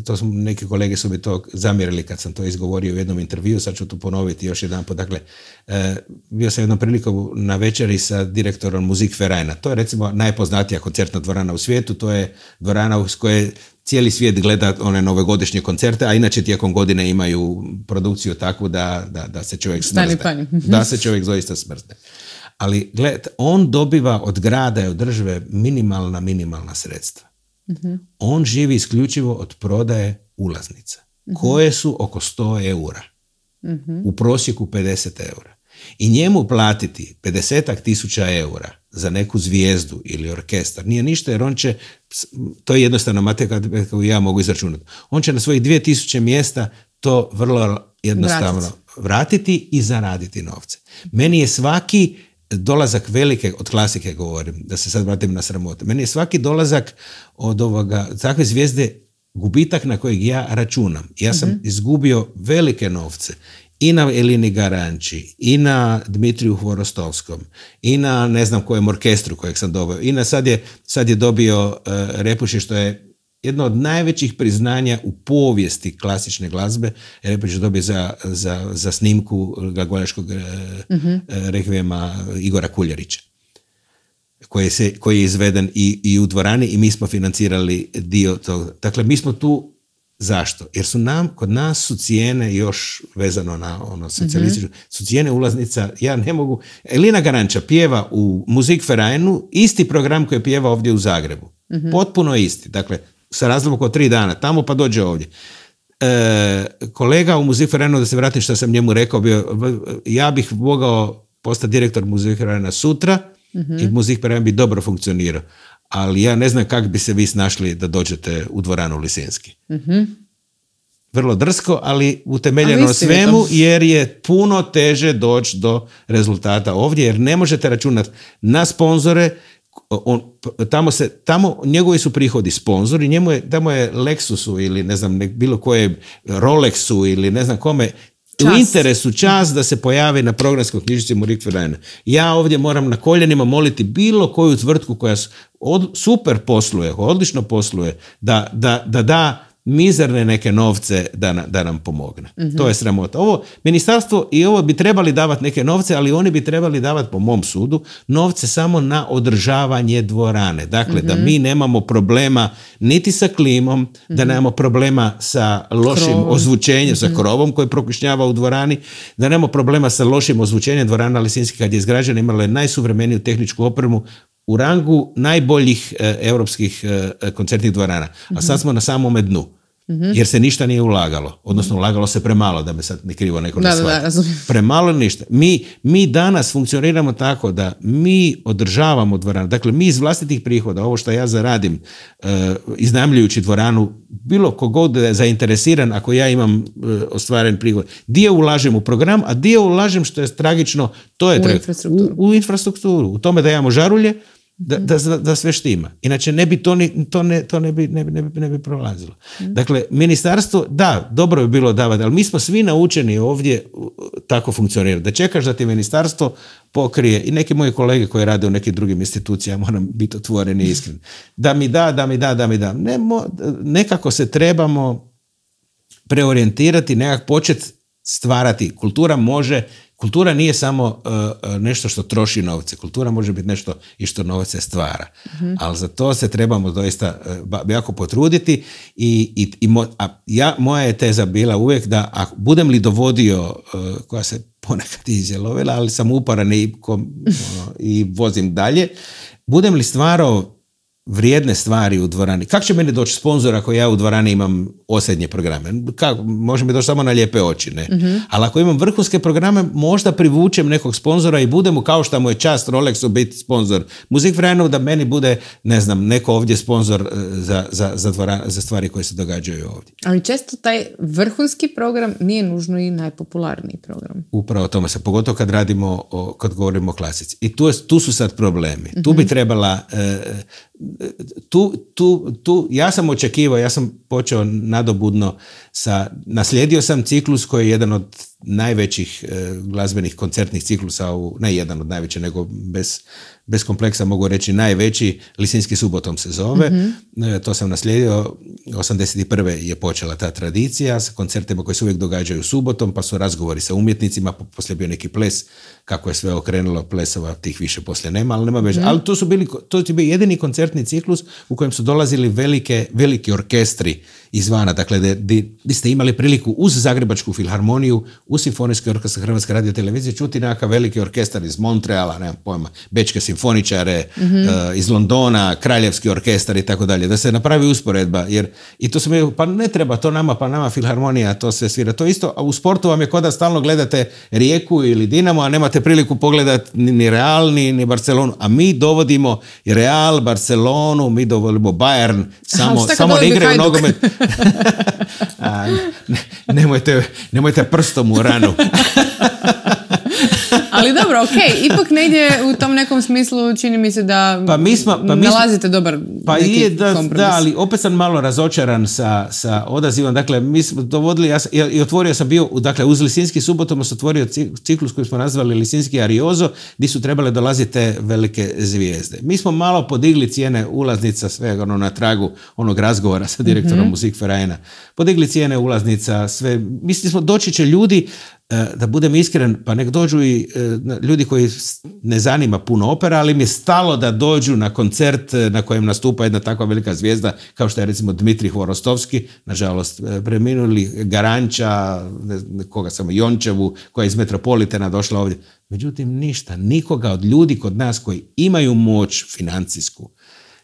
to su neki kolege su mi to zamjerili kad sam to izgovorio u jednom intervju, sad ću to ponoviti još jedan po Dakle, e, bio sam jednom prilikom na večeri sa direktorom Muzik Ferajna. To je recimo najpoznatija koncertna dvorana u svijetu, to je dvorana s koje cijeli svijet gleda one novogodišnje koncerte, a inače tijekom godine imaju produkciju takvu da, da se čovjek smrzne. Da se čovjek zaista smrzne. Ali gled, on dobiva od grada i od države minimalna, minimalna sredstva. Mhm. On živi isključivo od prodaje ulaznica, mhm. koje su oko 100 eura, mhm. u prosjeku 50 eura. I njemu platiti 50 tisuća eura za neku zvijezdu ili orkestar nije ništa jer on će, to je jednostavno, matematika koju ja mogu izračunati, on će na svojih 2000 mjesta to vrlo jednostavno vratiti, vratiti i zaraditi novce. Meni je svaki dolazak velike, od klasike govorim, da se sad vratim na sramote. Meni je svaki dolazak od ovoga, takve zvijezde gubitak na kojeg ja računam. Ja sam mhm. izgubio velike novce i na Elini Garanči, i na Dmitriju Hvorostovskom, i na ne znam kojem orkestru kojeg sam dobio, i na sad je, sad je dobio uh, Repuši što je jedno od najvećih priznanja u povijesti klasične glazbe, Repić dobije za, za, za snimku glagoljaškog uh Igora Kuljarića. Koji, se, koji je izveden i, u dvorani i mi smo financirali dio toga. Dakle, mi smo tu Zašto? Jer su nam, kod nas su cijene još vezano na ono mhm. socijalističku, su cijene ulaznica, ja ne mogu, Elina Garanča pjeva u Muzik isti program koji pjeva ovdje u Zagrebu. Mhm. Potpuno isti. Dakle, sa razlomom oko tri dana tamo pa dođe ovdje. E, kolega u Muziferenu, da se vratim što sam njemu rekao, bio, ja bih mogao postati direktor Muziferena sutra mm-hmm. i bi dobro funkcionirao. Ali ja ne znam kako bi se vi snašli da dođete u dvoranu Lisinski. Mhm. vrlo drsko, ali utemeljeno svemu jer je puno teže doći do rezultata ovdje jer ne možete računati na sponzore on, tamo se, tamo njegovi su prihodi sponzori, njemu je, tamo je Lexusu ili ne znam, bilo koje Rolexu ili ne znam kome, Čas. u interesu čas da se pojavi na programskoj knjižici Murik Ja ovdje moram na koljenima moliti bilo koju tvrtku koja super posluje, odlično posluje, da da, da, da mizerne neke novce da, da nam pomogne. To je sramota. Ovo ministarstvo i ovo bi trebali davati neke novce, ali oni bi trebali davati po mom sudu novce samo na održavanje dvorane. Dakle, da mi nemamo problema niti sa klimom, da nemamo problema sa lošim ozvučenjem, sa krovom koji prokušnjava u dvorani, da nemamo problema sa lošim ozvučenjem dvorana Lisinski kad je izgrađena imala je najsuvremeniju tehničku opremu u rangu najboljih e, eh, europskih eh, koncertnih dvorana. A sad smo na samome dnu. Mhm. Jer se ništa nije ulagalo. Odnosno, mhm. ulagalo se premalo, da me sad ne krivo neko ne Premalo ništa. Mi, mi danas funkcioniramo tako da mi održavamo dvoranu. Dakle, mi iz vlastitih prihoda, ovo što ja zaradim, uh, iznajmljujući dvoranu, bilo kogod je zainteresiran, ako ja imam eh, ostvaren prihod, dio ulažem u program, a dio ulažem, što je tragično, to je u, infrastrukturu. U, u infrastrukturu. U tome da imamo žarulje, da, mhm. da, da sve štima. Inače ne bi to, ni, to, ne, to ne, bi, ne, bi, ne, bi, prolazilo. Mhm. Dakle, ministarstvo, da, dobro bi bilo davati, ali mi smo svi naučeni ovdje tako funkcionirati. Da čekaš da ti ministarstvo pokrije i neke moji kolege koji rade u nekim drugim institucijama, moram biti otvoren i iskren. Da mi da, da mi da, da mi da. nekako se trebamo preorijentirati, nekako početi stvarati. Kultura može Kultura nije samo e, e, nešto što troši novce. Kultura može biti nešto i što novce stvara. Mhm. Ali za to se trebamo doista e, jako potruditi. I, i, a ja, moja je teza bila uvijek da a budem li dovodio, koja se ponekad izjelovila, ali sam uporan i, ono, i vozim dalje, budem li stvarao vrijedne stvari u dvorani. Kako će meni doći sponzor ako ja u dvorani imam osrednje programe? Kako? Može mi doći samo na lijepe oči, ne? Mhm. Ali ako imam vrhunske programe, možda privučem nekog sponzora i budem kao što mu je čast Rolexu biti sponzor. Muzik Vrenu da meni bude, ne znam, neko ovdje sponzor e, za, za, za, za stvari koje se događaju ovdje. Ali često taj vrhunski program nije nužno i najpopularniji program. Upravo o tome se, pogotovo kad radimo, kad govorimo o klasici. I tu, tu su sad problemi. Tu bi mhm. trebala e, tu, tu, tu, ja sam očekivao, ja sam počeo nadobudno sa, naslijedio sam ciklus koji je jedan od najvećih e, glazbenih koncertnih ciklusa, u, ne jedan od najvećih, nego bez, bez kompleksa mogu reći najveći, Lisinski subotom se zove. Mm-hmm. To sam naslijedio, 81. je počela ta tradicija sa koncertima koji se uvijek događaju subotom, pa su razgovori sa umjetnicima, pa poslije bio neki ples, kako je sve okrenulo plesova, tih više poslije nema, ali nema mhm. Ali to su bili, to je bio jedini koncertni ciklus u kojem su dolazili velike, veliki orkestri izvana. Dakle, vi ste imali priliku uz Zagrebačku filharmoniju, u Simfonijski orkestar Hrvatske radio televizije čuti nekakav veliki orkestar iz Montreala, nemam pojma, Bečke simfoničare, mhm. eh, iz Londona, Kraljevski orkestar i tako dalje. Da se napravi usporedba. Jer, I to smo, pa ne treba to nama, pa nama filharmonija to sve svira. To isto, a u sportu vam je kod da stalno gledate Rijeku ili Dinamo, a nemate priliku pogledati ni Real, ni, Barcelonu. A mi dovodimo Real, Barcelonu, mi dovodimo Bayern, samo, samo ne nogomet. nemojte, nemojte prstom u ranu. Ali dobro, ok, ipak negdje u tom nekom smislu čini mi se da pa mi smo, pa mi nalazite dobar pa je da, da, ali opet sam malo razočaran sa, sa odazivom. Dakle, mi smo dovodili, ja, i otvorio sam bio, dakle, uz Lisinski subotom se otvorio ciklus koji smo nazvali Lisinski Ariozo, gdje su trebale dolaziti te velike zvijezde. Mi smo malo podigli cijene ulaznica, sve ono na tragu onog razgovora sa direktorom mm hmm Podigli cijene ulaznica, sve. Mislili smo, doći će ljudi E, da budem iskren, pa nek dođu i e, ljudi koji ne zanima puno opera, ali mi je stalo da dođu na koncert e, na kojem nastupa jedna takva velika zvijezda kao što je recimo Dmitri Hvorostovski, nažalost preminuli, Garanča, koga sam, Jončevu, koja je iz Metropolitena došla ovdje. Međutim, ništa, nikoga od ljudi kod nas koji imaju moć financijsku,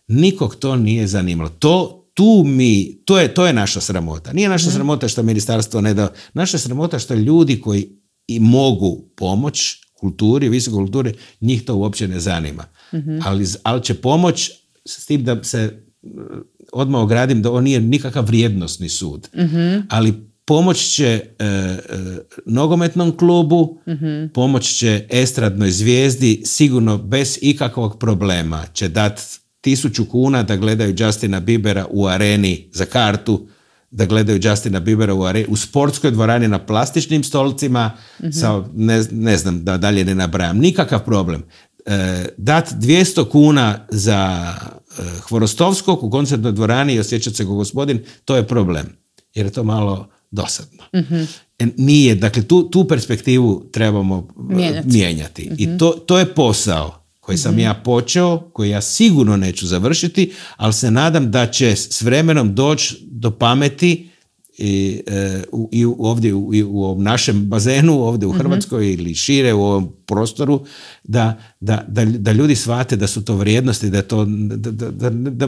nikog to nije zanimalo. To tu mi, to je, to je naša sramota. Nije naša mhm. sramota što ministarstvo ne da, naša sramota što ljudi koji i mogu pomoć kulturi, visokoj kulturi, njih to uopće ne zanima. Mhm. Ali, ali će pomoć s tim da se eh, odmah ogradim da on nije nikakav vrijednosni sud. Mhm. Ali pomoć će eh, eh, nogometnom klubu, mm pomoć će estradnoj zvijezdi, sigurno bez ikakvog problema će dati tisuću kuna da gledaju Justina Bibera u areni za kartu, da gledaju Justina Bibera u, areni, u sportskoj dvorani na plastičnim stolcima, mhm. sa, ne, znam da dalje ne nabrajam, nikakav problem. E, dat 200 kuna za e, Hvorostovskog u koncertnoj dvorani i osjećat se kao gospodin, to je problem. Jer je to malo dosadno. Mhm. E, nije, dakle tu, tu perspektivu trebamo e, mijenjati. I mhm. to, to je posao koje sam mhm. ja počeo, koji ja sigurno neću završiti, ali se nadam da će s vremenom doći do pameti i, e, i ovdje u, i u ovom našem bazenu, ovdje u mhm. Hrvatskoj ili šire u ovom prostoru, da, da, da, ljudi shvate da su to vrijednosti, da to da, da, da, da,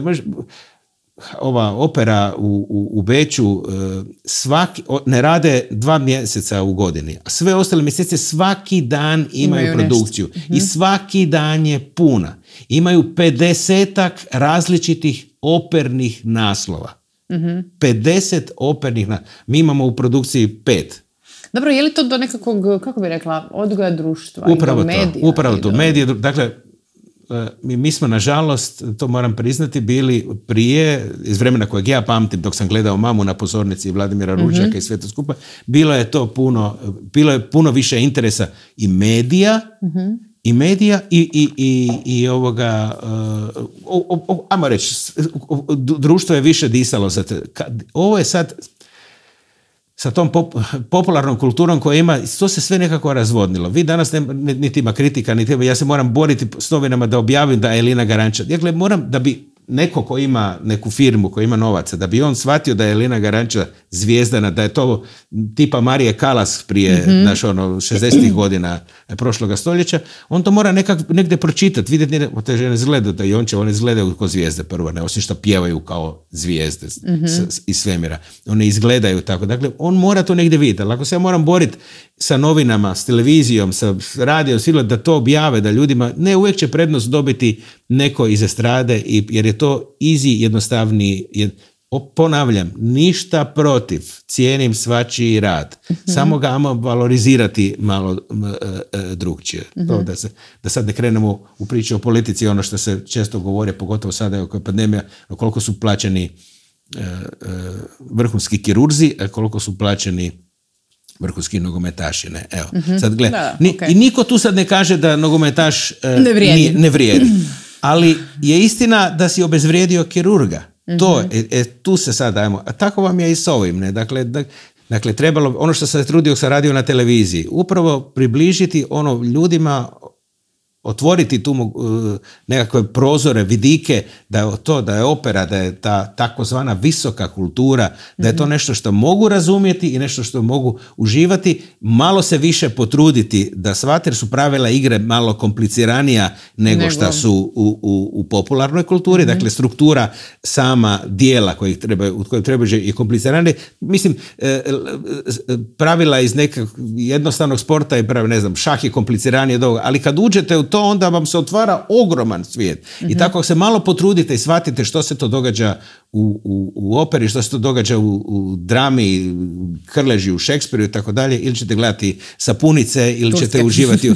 ova opera u, u, u Beću e, svaki, ne rade dva mjeseca u godini. A sve ostale mjesece svaki dan imaju, produkciju. I mhm. svaki dan je puna. Imaju 50 različitih opernih naslova. Mhm. pedeset 50 opernih naslova. Mi imamo u produkciji pet. Dobro, je li to do nekakvog, kako bi rekla, odgoja društva? Upravo i do to. upravo dakle, mi smo nažalost, to moram priznati, bili prije, iz vremena kojeg ja pamtim dok sam gledao mamu na pozornici Vladimira mhm. Ruđaka i sve to skupa, bilo je to puno, bilo je puno više interesa i medija mhm. i medija i, ovoga, eh, ajmo reći, društvo je više disalo za ovo je sad sa tom popularnom kulturom koja ima, to se sve nekako razvodnilo. Vi danas ne, niti ima kritika, niti ja se moram boriti s novinama da objavim da je Elina Garanča. Dakle, moram da bi neko ko ima neku firmu, ko ima novaca, da bi on shvatio da je Lina Garanča zvijezdana, da je to tipa Marije Kalas prije mm-hmm. naš ono, 60. godina prošloga stoljeća, on to mora nekak, negdje pročitati, vidjeti o te žene izgleda da i on će, one izgledaju kao zvijezde prvo, ne, osim što pjevaju kao zvijezde mm iz svemira. One izgledaju tako. Dakle, on mora to negdje vidjeti. Ali ako se ja moram boriti sa novinama, s televizijom, sa radijom, silo da to objave, da ljudima, ne, uvijek će prednost dobiti neko iz estrade i, jer je to easy, jednostavni, jed... ponavljam, ništa protiv, cijenim svačiji rad, mhm. samo ga ajmo valorizirati malo e, e, drugčije. Mhm. da, se, da sad ne krenemo u priču o politici, ono što se često govori, pogotovo sada je pandemija, koliko su plaćeni e, vrhunski kirurzi, a koliko su plaćeni vrhunski nogometaši. Ne? Evo, mhm. sad gled, Ni, I niko tu sad ne kaže da nogometaš ne vrijedi. ne vrijedi. Ali je istina da si obezvrijedio kirurga. To, mhm. e, e, tu se sad dajmo. A tako vam je i s ovim. Dakle, dakle, trebalo, ono što sam se trudio, sam radio na televiziji, upravo približiti ono ljudima otvoriti tu eh, nekakve prozore, vidike, da je to, da je opera, da je ta takozvana visoka kultura, da je to mhm. nešto što mogu razumjeti i nešto što mogu uživati, malo se više potruditi da shvate, jer su pravila igre malo kompliciranija nego, nego. što su u, u, u, popularnoj kulturi, mhm. dakle struktura sama dijela kojih treba, u kojoj treba je kompliciranije, Mislim, eh, eh, pravila iz nekog jednostavnog sporta je pravi, ne znam, šah je kompliciranije od ovoga, ali kad uđete u to onda vam se otvara ogroman svijet. I mhm. tako se malo potrudite i shvatite što se to događa u, u, operi, što se to događa u, drami, krleži u Šekspiru i tako dalje, ili ćete gledati sapunice, ili ćete uživati,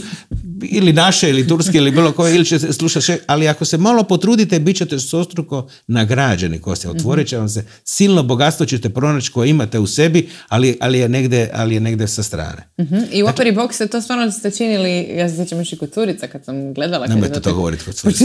ili naše, ili turske, ili bilo koje, ili ćete slušati še... ali ako se malo potrudite, bit ćete sostruko nagrađeni, se mhm. otvorit će vam se, silno bogatstvo ćete pronaći koje imate u sebi, ali, ali, je, negde, ali je negde sa strane. Mhm. I u operi operi bokse to stvarno ste činili, ja se sjećam još i kod Curica kad sam gledala. Nemojte to, to govoriti kod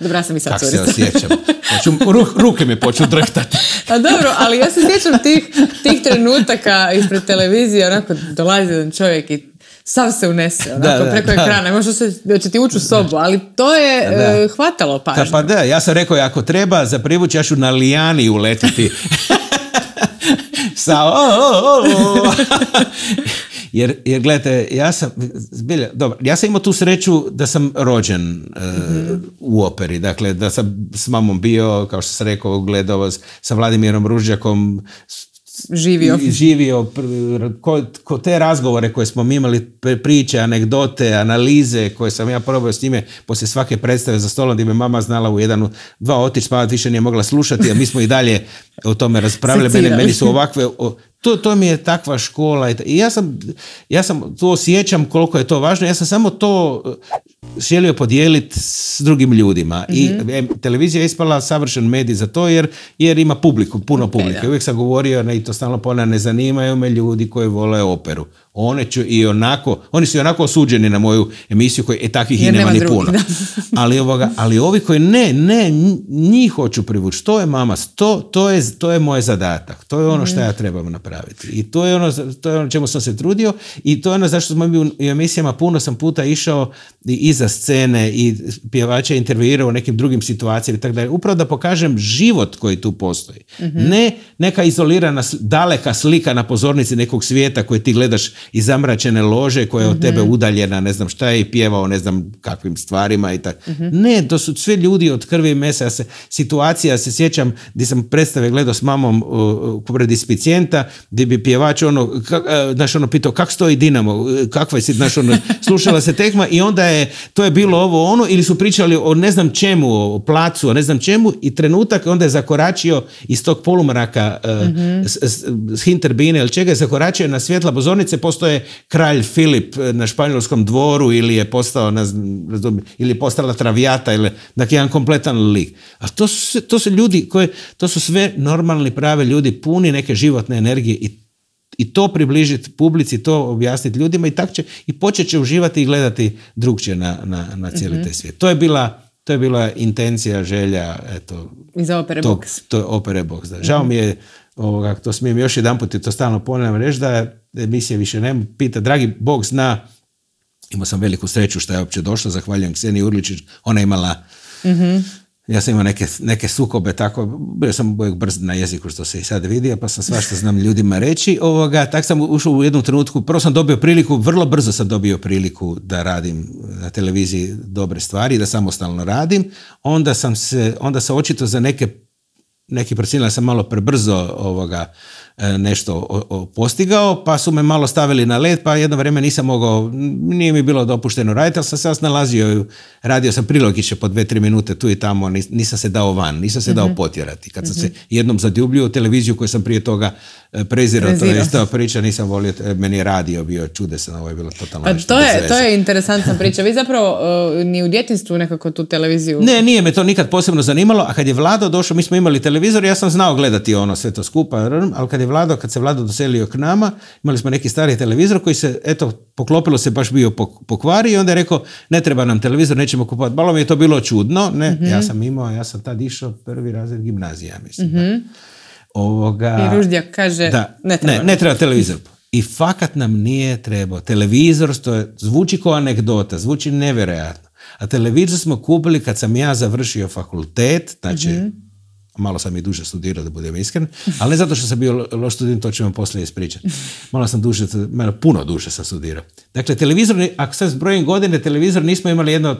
Dobro, ja sam i sad se osjećam? Znači, ruke mi počnu drhtati. A pa dobro, ali ja se sjećam tih, tih trenutaka ispred televizije, onako dolazi jedan čovjek i sav se unese onako, preko ekrana. Možda se, će ti ući u sobu, ali to je e, hvatalo pažnju. pa da, ja sam rekao, ako treba za privuć, ja ću na lijani uletiti. Sa o, o, o, o. Jer, jer gledajte, ja sam, zbilja, dobro, ja sam imao tu sreću da sam rođen e, u operi, dakle da sam s mamom bio, kao što sam rekao, gledao sa Vladimirom Ružjakom, živio. živio ko, te razgovore koje smo mi imali, priče, anegdote, analize koje sam ja probao s njime poslije svake predstave za stolom gdje me mama znala u jedan, dva otić spavati, više nije mogla slušati, a mi smo i dalje o tome raspravljali. meni su ovakve o, to, to mi je takva škola. I ja sam, ja sam to osjećam koliko je to važno. Ja sam samo to eh, želio podijeliti s drugim ljudima. I mhm. televizija je ispala savršen medij za to jer, jer ima publiku, puno e, publike. Uvijek sam govorio, ne, i to stalno ponavljam, ne zanimaju me ljudi koji vole operu. One će i onako, oni su i onako osuđeni na moju emisiju, koji, je e, takvih i nema, ni puno. ali, ali ovi koji ne, ne, njih hoću privući, to je mama, to, to, je, to je moj zadatak, to je ono što mhm. ja trebam napraviti. I to je ono, to je ono čemu sam se trudio i to je ono zašto smo mi u emisijama puno sam puta išao i iza scene i pjevača intervjuirao u nekim drugim situacijama i tako dalje. Upravo da pokažem život koji tu postoji. Mhm. Ne neka izolirana, daleka slika na pozornici nekog svijeta koji ti gledaš i zamračene lože koja je od tebe mhm. udaljena, ne znam šta je i pjevao ne znam kakvim stvarima i tako. Mhm. Ne, to su sve ljudi od krvi i mesa. se, situacija, se sjećam gdje sam predstave gledao s mamom uh, pred ispicijenta, gdje bi pjevač ono, e, ono pitao kak stoji Dinamo, e, kakva je si, znaš ono, slušala se tekma i onda je, to je bilo ovo ono ili su pričali o ne znam čemu, o placu, o ne znam čemu i trenutak onda je zakoračio iz tog polumraka e, mhm. s, Hinterbine ili čega je zakoračio na svjetla pozornice, postoje kralj Filip eh, na španjolskom dvoru ili je postao, ili je postala travijata, ili, dakle, jedan kompletan lik. A to su, to ljudi koje, to su sve normalni prave ljudi, puni neke životne energije i, i to približiti publici, to objasniti ljudima i tak će, i počet će uživati i gledati drugčije na, na, na cijeli mm taj svijet. To je bila to je bila intencija, želja, eto... Iz opere tog, To je opere box, da. Mhm. Žao mi je ovoga, to smijem još jedan put i to stalno ponavljam reći da emisije više nema, pita, dragi Bog zna, imao sam veliku sreću što je uopće došla, zahvaljujem Kseniji Urličić, ona je imala mhm. Ja sam imao neke, neke sukobe, tako, bio sam uvijek brz na jeziku što se i sad vidi, pa sam svašta znam ljudima reći. Ovoga, tak sam ušao u jednom trenutku, prvo sam dobio priliku, vrlo brzo sam dobio priliku da radim na televiziji dobre stvari, da samostalno radim. Onda sam se, onda se očito za neke neki procijenili sam malo prebrzo ovoga E, nešto postigao, pa su me malo stavili na led, pa jedno vrijeme nisam mogao, nije mi bilo dopušteno raditi, ali sam se nalazio, radio sam prilogiće po dve, tri minute tu i tamo, nisam se dao van, nisam se dao mhm. potjerati. Kad sam se mhm. jednom zadjublju u televiziju koju sam prije toga e, prezirao, to je isto priča, nisam volio, e, meni je radio bio čudesan, ono, ovo je bilo totalno pa to je, to je interesantna priča. Vi zapravo ni u djetinstvu nekako tu televiziju... Ne, nije me to nikad posebno zanimalo, a kad je Vlado došao, mi smo imali televizor, ja sam znao gledati ono sve to skupa, ali kad kad je Vlado, kad se Vlado doselio k nama, imali smo neki stari televizor koji se, eto, poklopilo se baš bio pokvari i onda je rekao, ne treba nam televizor, nećemo kupovati. Malo mi je to bilo čudno, ne, ja mhm. sam imao, ja sam tad išao prvi razred gimnazija, mislim. Mhm. Ovoga, I Ruždjak kaže, da, ne, treba, ne, treba televizor. I fakat nam nije trebao. Televizor to je, zvuči kao anegdota, zvuči nevjerojatno. A televizor smo kupili kad sam ja završio fakultet, znači mhm malo sam i duže studirao, da budem iskren, ali ne zato što sam bio loš student, to ću vam poslije ispričati. Malo sam duže, malo, puno duže sam studirao. Dakle, televizor, ako sad zbrojim godine, televizor nismo imali jedno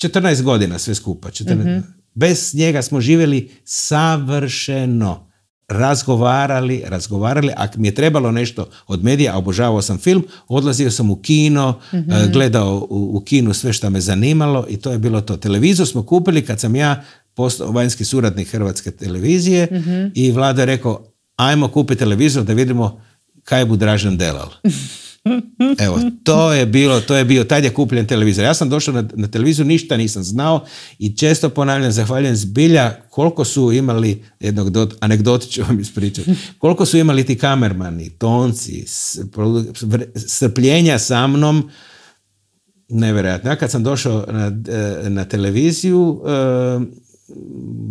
14 godina sve skupa. Mhm. Bez njega smo živjeli savršeno. Razgovarali, razgovarali. Ako mi je trebalo nešto od medija, obožavao sam film, odlazio sam u kino, eh, mhm. gledao u, u kinu sve što me zanimalo i to je bilo to. Televizor smo kupili kad sam ja postao vanjski suradnik Hrvatske televizije mhm. i vlada je rekao ajmo kupiti televizor da vidimo kaj bu Dražen delal. Evo, to je bilo, to je bio, tad je kupljen televizor. Ja sam došao na, na televiziju, ništa nisam znao i često ponavljam, zahvaljujem zbilja koliko su imali, jednog dot, anegdoti ću vam ispričati, koliko su imali ti kamermani, tonci, srpljenja sa mnom, nevjerojatno. Ja kad sam došao na, e, na televiziju, e,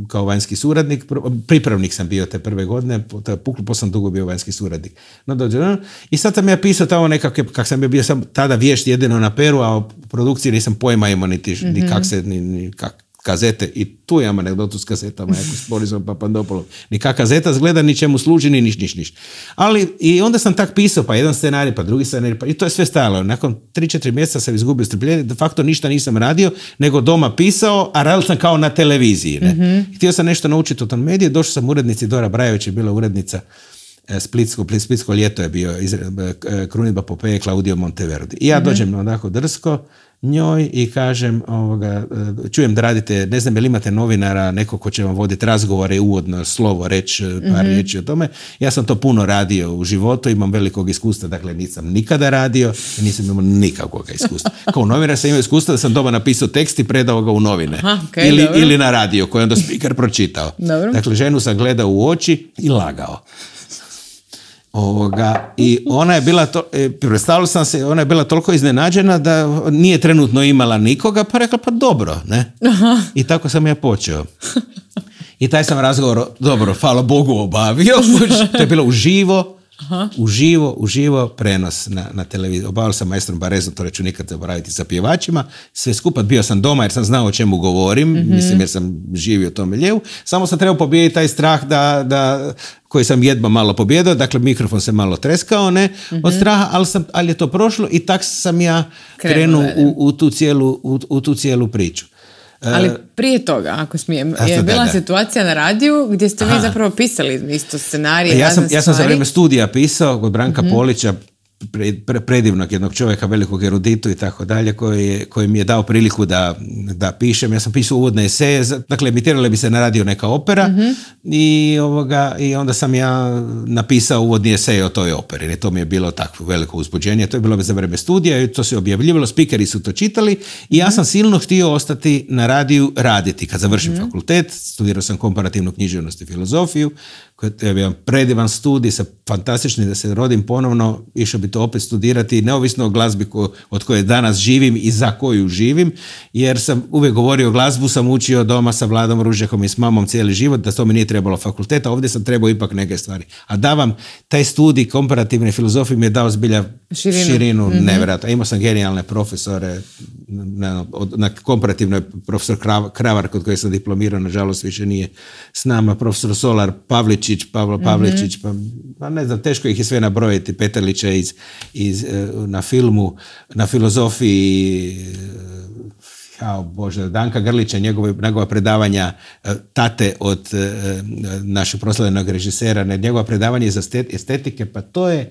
kao vanjski suradnik, pripravnik sam bio te prve godine, to puklo, posam sam dugo bio vanjski suradnik. No, dođe, I sad sam ja pisao tamo nekakve, kak sam bio sam tada vješt jedino na peru, a o produkciji nisam pojma imao niti, mm ni mhm. kak se, ni, ni kak, kazete i tu imam anegdotu s kazetama jako s Borisom Papandopolom. Ni kazeta zgleda, ni čemu služi, ni niš, niš, niš. Ali i onda sam tak pisao, pa jedan scenarij, pa drugi scenarij, pa i to je sve stajalo. Nakon 3-4 mjeseca sam izgubio strpljenje, de facto ništa nisam radio, nego doma pisao, a radio sam kao na televiziji. Ne? Mhm. Htio sam nešto naučiti o tom mediju, došao sam urednici, Dora Brajović je bila urednica E, splitsko, Splitsko ljeto je bio e, krunidba Popeje Claudio Monteverdi. I ja mm-hmm. dođem onako drsko njoj i kažem, ovoga, e, čujem da radite, ne znam je li imate novinara, neko ko će vam voditi razgovore, uvodno slovo reći, par mhm. riječi o tome. Ja sam to puno radio u životu, imam velikog iskustva, dakle nisam nikada radio i nisam imao nikakvog iskustva. Kao novinar sam imao iskustva da sam doma napisao tekst i predao ga u novine. ili, ili, na radio koji je onda speaker pročitao. Dakle, ženu sam gledao u oči i lagao. Ovoga, I ona je bila, to, e, predstavila sam se, ona je bila toliko iznenađena da nije trenutno imala nikoga, pa rekla pa dobro, ne? I tako sam ja počeo. I taj sam razgovor, dobro, hvala Bogu, obavio. To je bilo uživo. Aha. uživo, uživo prenos na, na televiziji. Obavio sam maestrom Barezom, to neću nikad zaboraviti sa pjevačima. Sve skupa bio sam doma jer sam znao o čemu govorim, mhm. mislim jer sam živio u tom ljevu Samo sam trebao pobijediti taj strah da, da, koji sam jedba malo pobjedao dakle mikrofon se malo treskao, ne, od mhm. straha, ali, sam, je to prošlo i tak sam ja krenuo u, u, u, u tu cijelu priču. Ali e, prije toga, ako smijem, je bila situacija na radiju gdje ste Aha. vi zapravo pisali isto scenarije. E, ja sam, ja sam za vrijeme studija pisao kod Branka mhm. Polića predivnog jednog čovjeka, velikog eruditu i tako dalje, koji, mi je dao priliku da, da pišem. Ja sam pisao uvodne eseje, dakle emitirale bi se na radio neka opera mhm. i, ovoga, i onda sam ja napisao uvodni esej o toj operi. I to mi je bilo takvo veliko uzbuđenje. To je bilo za vrijeme studija i to se objavljivalo, spikeri su to čitali i ja mhm. sam silno htio ostati na radiju raditi. Kad završim mhm. fakultet, studirao sam komparativnu književnost i filozofiju, je bio predivan studij sa fantastični da se rodim ponovno, išao bi to opet studirati, neovisno o glazbi ko, od koje danas živim i za koju živim, jer sam uvijek govorio glazbu, sam učio doma sa Vladom Ružekom i s mamom cijeli život, da to mi nije trebalo fakulteta, ovdje sam trebao ipak neke stvari. A da vam, taj studij komparativne filozofije mi je dao zbilja širinu, širinu mm-hmm. nevjerojatno. Imao sam genijalne profesore, na, na komparativnoj profesor Kravar kod koje sam diplomirao, nažalost više nije s nama, profesor Solar Pavlić Vučić, Pavlo mhm. Pavličić, pa, pa, ne znam, teško ih je sve nabrojiti, Petelića iz, iz, e, na filmu, na filozofiji, kao e, Bože, Danka Grlića, njegove, njegova predavanja e, tate od našeg proslavljenog režisera, njegova predavanja za estetike, pa to je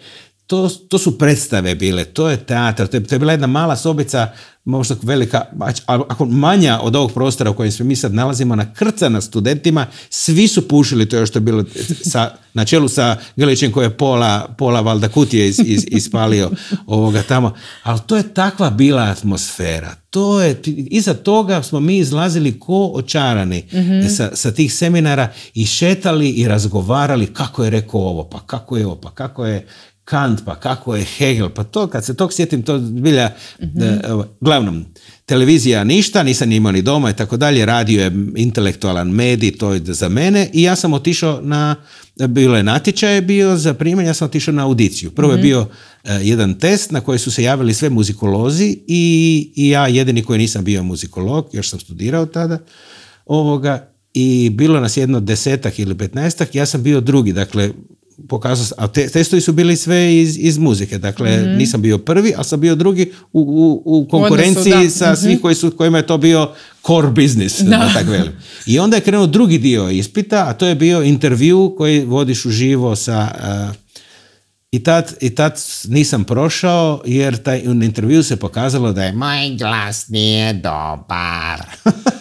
to, to su predstave bile, to je teatar, to je, je bila jedna mala sobica, možda velika, ako manja od ovog prostora u kojem se mi sad nalazimo, na studentima, svi su pušili to još što je bilo sa, na čelu sa Gelićem koji je pola, pola kutije ispalio ovoga tamo. Ali to je takva bila atmosfera. To je, iza toga smo mi izlazili ko očarani mhm. sa, sa, tih seminara i šetali i razgovarali kako je rekao ovo, pa kako je ovo, pa kako je Kant, pa kako je Hegel, pa to kad se tog sjetim, to bilja, mhm. e, glavnom, televizija ništa, nisam imao ni doma i tako dalje, radio je intelektualan medij, to je za mene i ja sam otišao na, bilo je natječaj bio za primanje, ja sam otišao na audiciju. Prvo je mhm. bio e, jedan test na koji su se javili sve muzikolozi i, i ja jedini koji nisam bio muzikolog, još sam studirao tada, ovoga, i bilo nas jedno desetak ili petnaestak, ja sam bio drugi, dakle pokazao, a te, testovi su bili sve iz, iz muzike, dakle mhm. nisam bio prvi, ali sam bio drugi u, u, u konkurenciji sa mm svih mhm. koji su, kojima je to bio core business, I onda je krenuo drugi dio ispita, a to je bio intervju koji vodiš uživo sa... Eh, i tad, I tad nisam prošao jer taj intervju se pokazalo da je moj glas nije dobar.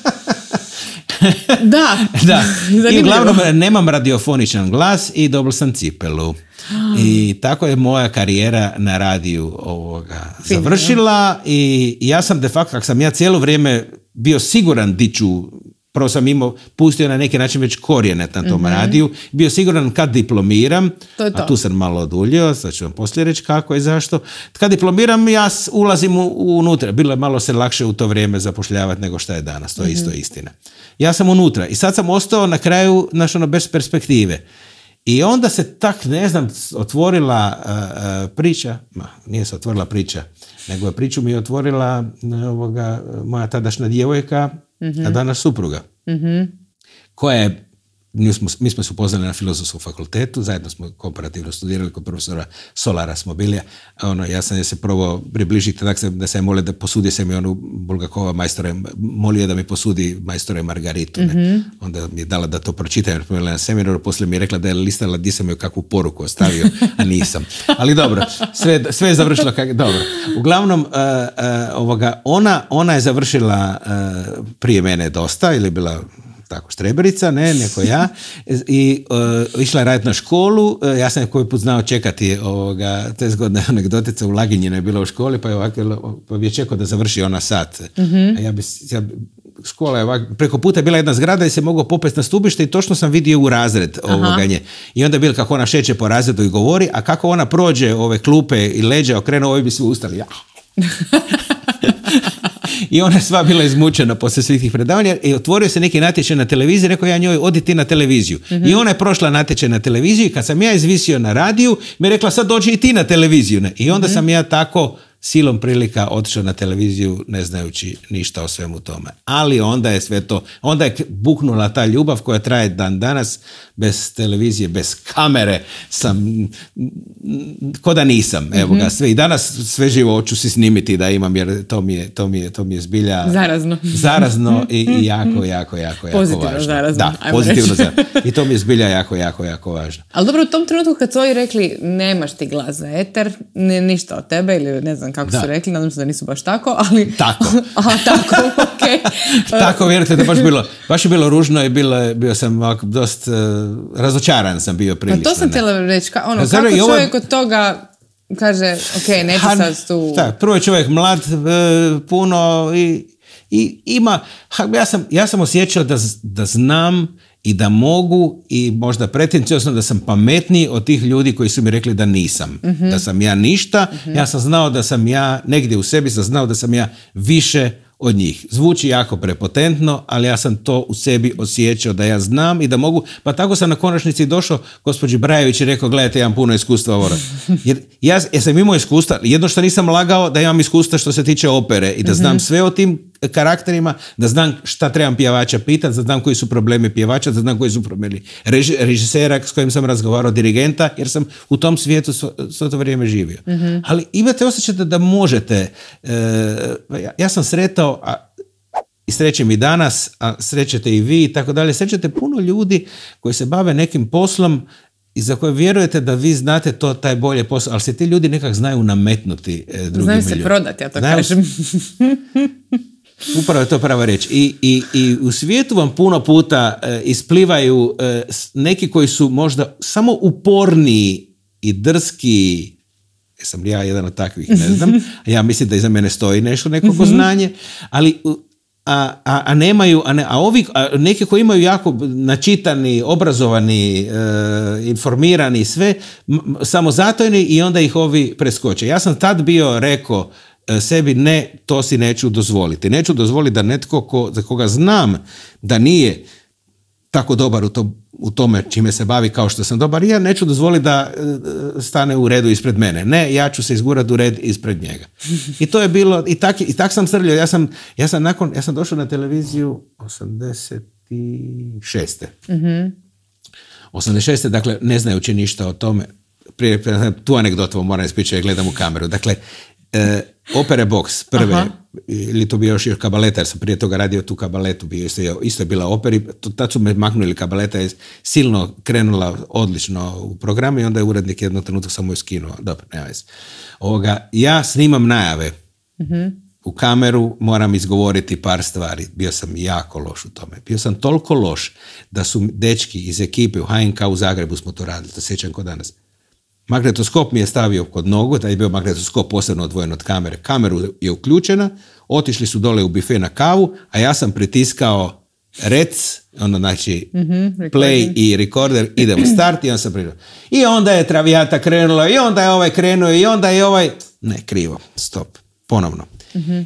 Da. da. I uglavnom nemam radiofoničan glas i dobil sam cipelu. Ah. I tako je moja karijera na radiju ovoga završila i ja sam de facto, kako sam ja cijelo vrijeme bio siguran di ću prvo sam imao, pustio na neki način već korijenet na tom mhm. radiju, bio siguran kad diplomiram, to a tu sam malo oduljio, sad ću vam poslije reći kako i zašto, kad diplomiram ja ulazim u, unutra, bilo je malo se lakše u to vrijeme zapošljavati nego što je danas, to je isto mhm. istina. Ja sam unutra i sad sam ostao na kraju, znaš ono, bez perspektive. I onda se tak, ne znam, otvorila e, e, priča, ma, nije se otvorila priča, nego je priču mi je otvorila e, ovoga, moja tadašnja djevojka, mm a mhm. danas supruga. Mm-hmm. Koja je mi smo, mi smo se upoznali na filozofskom fakultetu, zajedno smo komparativno studirali kod profesora Solara smo ono, ja sam je se probao približiti, dakle, da se mole da posudi se mi onu Bulgakova majstore, molio da mi posudi majstore Margaritu. Mm Onda mi je dala da to pročitam, jer na seminaru, poslije mi je rekla da je listala gdje sam joj kakvu poruku ostavio, a nisam. Ali dobro, sve, sve je završilo dobro. Uglavnom, e, e, ovoga, ona, ona je završila uh, prije mene dosta, ili je bila tako štreberica, ne, neko ja, i e, išla je raditi na školu, e, ja sam je koji put znao čekati ovoga, te zgodne anekdotice u Laginjina je bila u školi, pa je ovako, pa je čekao da završi ona sat. Mhm. A ja bi, ja, škola je preko puta je bila jedna zgrada i se mogao popest na stubište i točno sam vidio u razred I onda je bilo kako ona šeće po razredu i govori, a kako ona prođe ove klupe i leđa okrenu, ovi bi svi ustali. Ja. I ona je sva bila izmučena poslije svih tih predavanja i otvorio se neki natječaj na televiziji, rekao ja njoj odi ti na televiziju. I ona je prošla natječaj na i kad sam ja izvisio na radiju, mi je rekla sad dođi i ti na televiziju. I onda sam ja tako silom prilika otišao na televiziju ne znajući ništa o svemu tome. Ali onda je sve to, onda je buknula ta ljubav koja traje dan danas bez televizije, bez kamere sam, ko da nisam, evo ga, mhm. sve. I danas sve živo ću si snimiti da imam jer to mi je, to mi je, to mi je zbilja zarazno, zarazno i, i jako, jako, jako, jako pozitivno Zarazno, da, pozitivno zarazno. I to mi je zbilja jako, jako, jako važno. Ali dobro, u tom trenutku kad su ovi rekli nemaš ti glas za eter, ne, ništa od tebe ili ne znam kako da. su rekli, nadam se da nisu baš tako, ali... Tako. Aha, tako, ok. tako, vjerujte, da baš bilo, baš je bilo ružno i bilo, bio sam dosta, uh, e, razočaran sam bio prilično. Pa to sam htjela reći, ka, ono, pa kako čovjek ovo... od toga kaže, ok, neću ha, sad tu... Tak, prvo je čovjek mlad, e, puno i, i ima, ha, ja, sam, ja sam osjećao da, da znam i da mogu i možda pretenciozno da sam pametniji od tih ljudi koji su mi rekli da nisam. Mhm. Da sam ja ništa, mhm. ja sam znao da sam ja, negdje u sebi sam znao da sam ja više od njih. Zvuči jako prepotentno, ali ja sam to u sebi osjećao da ja znam i da mogu. Pa tako sam na konačnici došao, gospođi Brajević i rekao, gledajte, ja imam puno iskustva ovo. Jer ja, ja sam imao iskustva, jedno što nisam lagao da imam iskustva što se tiče opere i da mhm. znam sve o tim karakterima, da znam šta trebam pjevača pitati, da znam koji su problemi pjevača, da znam koji su problemi režisera s kojim sam razgovarao, dirigenta, jer sam u tom svijetu svo to vrijeme živio. Mhm. Ali imate osjećaj da, možete, e, ja, sam sretao, a i srećem i danas, a srećete i vi i tako dalje, srećete puno ljudi koji se bave nekim poslom i za koje vjerujete da vi znate to taj bolje posao, ali se ti ljudi nekak znaju nametnuti e, drugim ljudima. Znaju se prodati, ja to znaju Upravo je to prava reč. I, i, I u svijetu vam puno puta e, isplivaju e, neki koji su možda samo uporniji i drski, sam ja jedan od takvih, ne znam, ja mislim da iza mene stoji nešto, neko mhm. znanje, ali a, a, nemaju, a, ne, ovi, neki koji imaju jako načitani, obrazovani, e, informirani, sve, samo zatojni i onda ih ovi preskoče. Ja sam tad bio rekao, E, sebi ne, to si neću dozvoliti. Neću dozvoliti da netko ko, za koga znam da nije tako dobar u, to, u tome čime se bavi kao što sam dobar, ja neću dozvoliti da e, stane u redu ispred mene. Ne, ja ću se izgurati u red ispred njega. I to je bilo, i tak, i tak sam srljao. Ja sam, ja sam nakon, ja sam došao na televiziju 86. Mm-hmm. 86. dakle, ne znajući ništa o tome, prije, tu anegdotu moram ispričati, gledam u kameru. Dakle, e, opere box prve, Aha. ili to bio još, kabaleta, jer sam prije toga radio tu kabaletu, bio isto, isto je bila operi, to, tad su me maknuli kabaleta, je silno krenula odlično u programu i onda je urednik jednog trenutka samo je skinuo, dobro, nema veze. Ovoga, ja snimam najave, mhm. u kameru moram izgovoriti par stvari, bio sam jako loš u tome, bio sam toliko loš da su dečki iz ekipe u HNK u Zagrebu smo to radili, to sjećam ko danas, Magnetoskop mi je stavio kod nogu, taj je bio magnetoskop posebno odvojen od kamere. Kameru je uključena, otišli su dole u bife na kavu, a ja sam pritiskao rec, onda znači mm play i recorder, idemo start i on sam pritiskao. I onda je travijata krenula, i onda je ovaj krenuo, i onda je ovaj... Ne, krivo, stop, ponovno.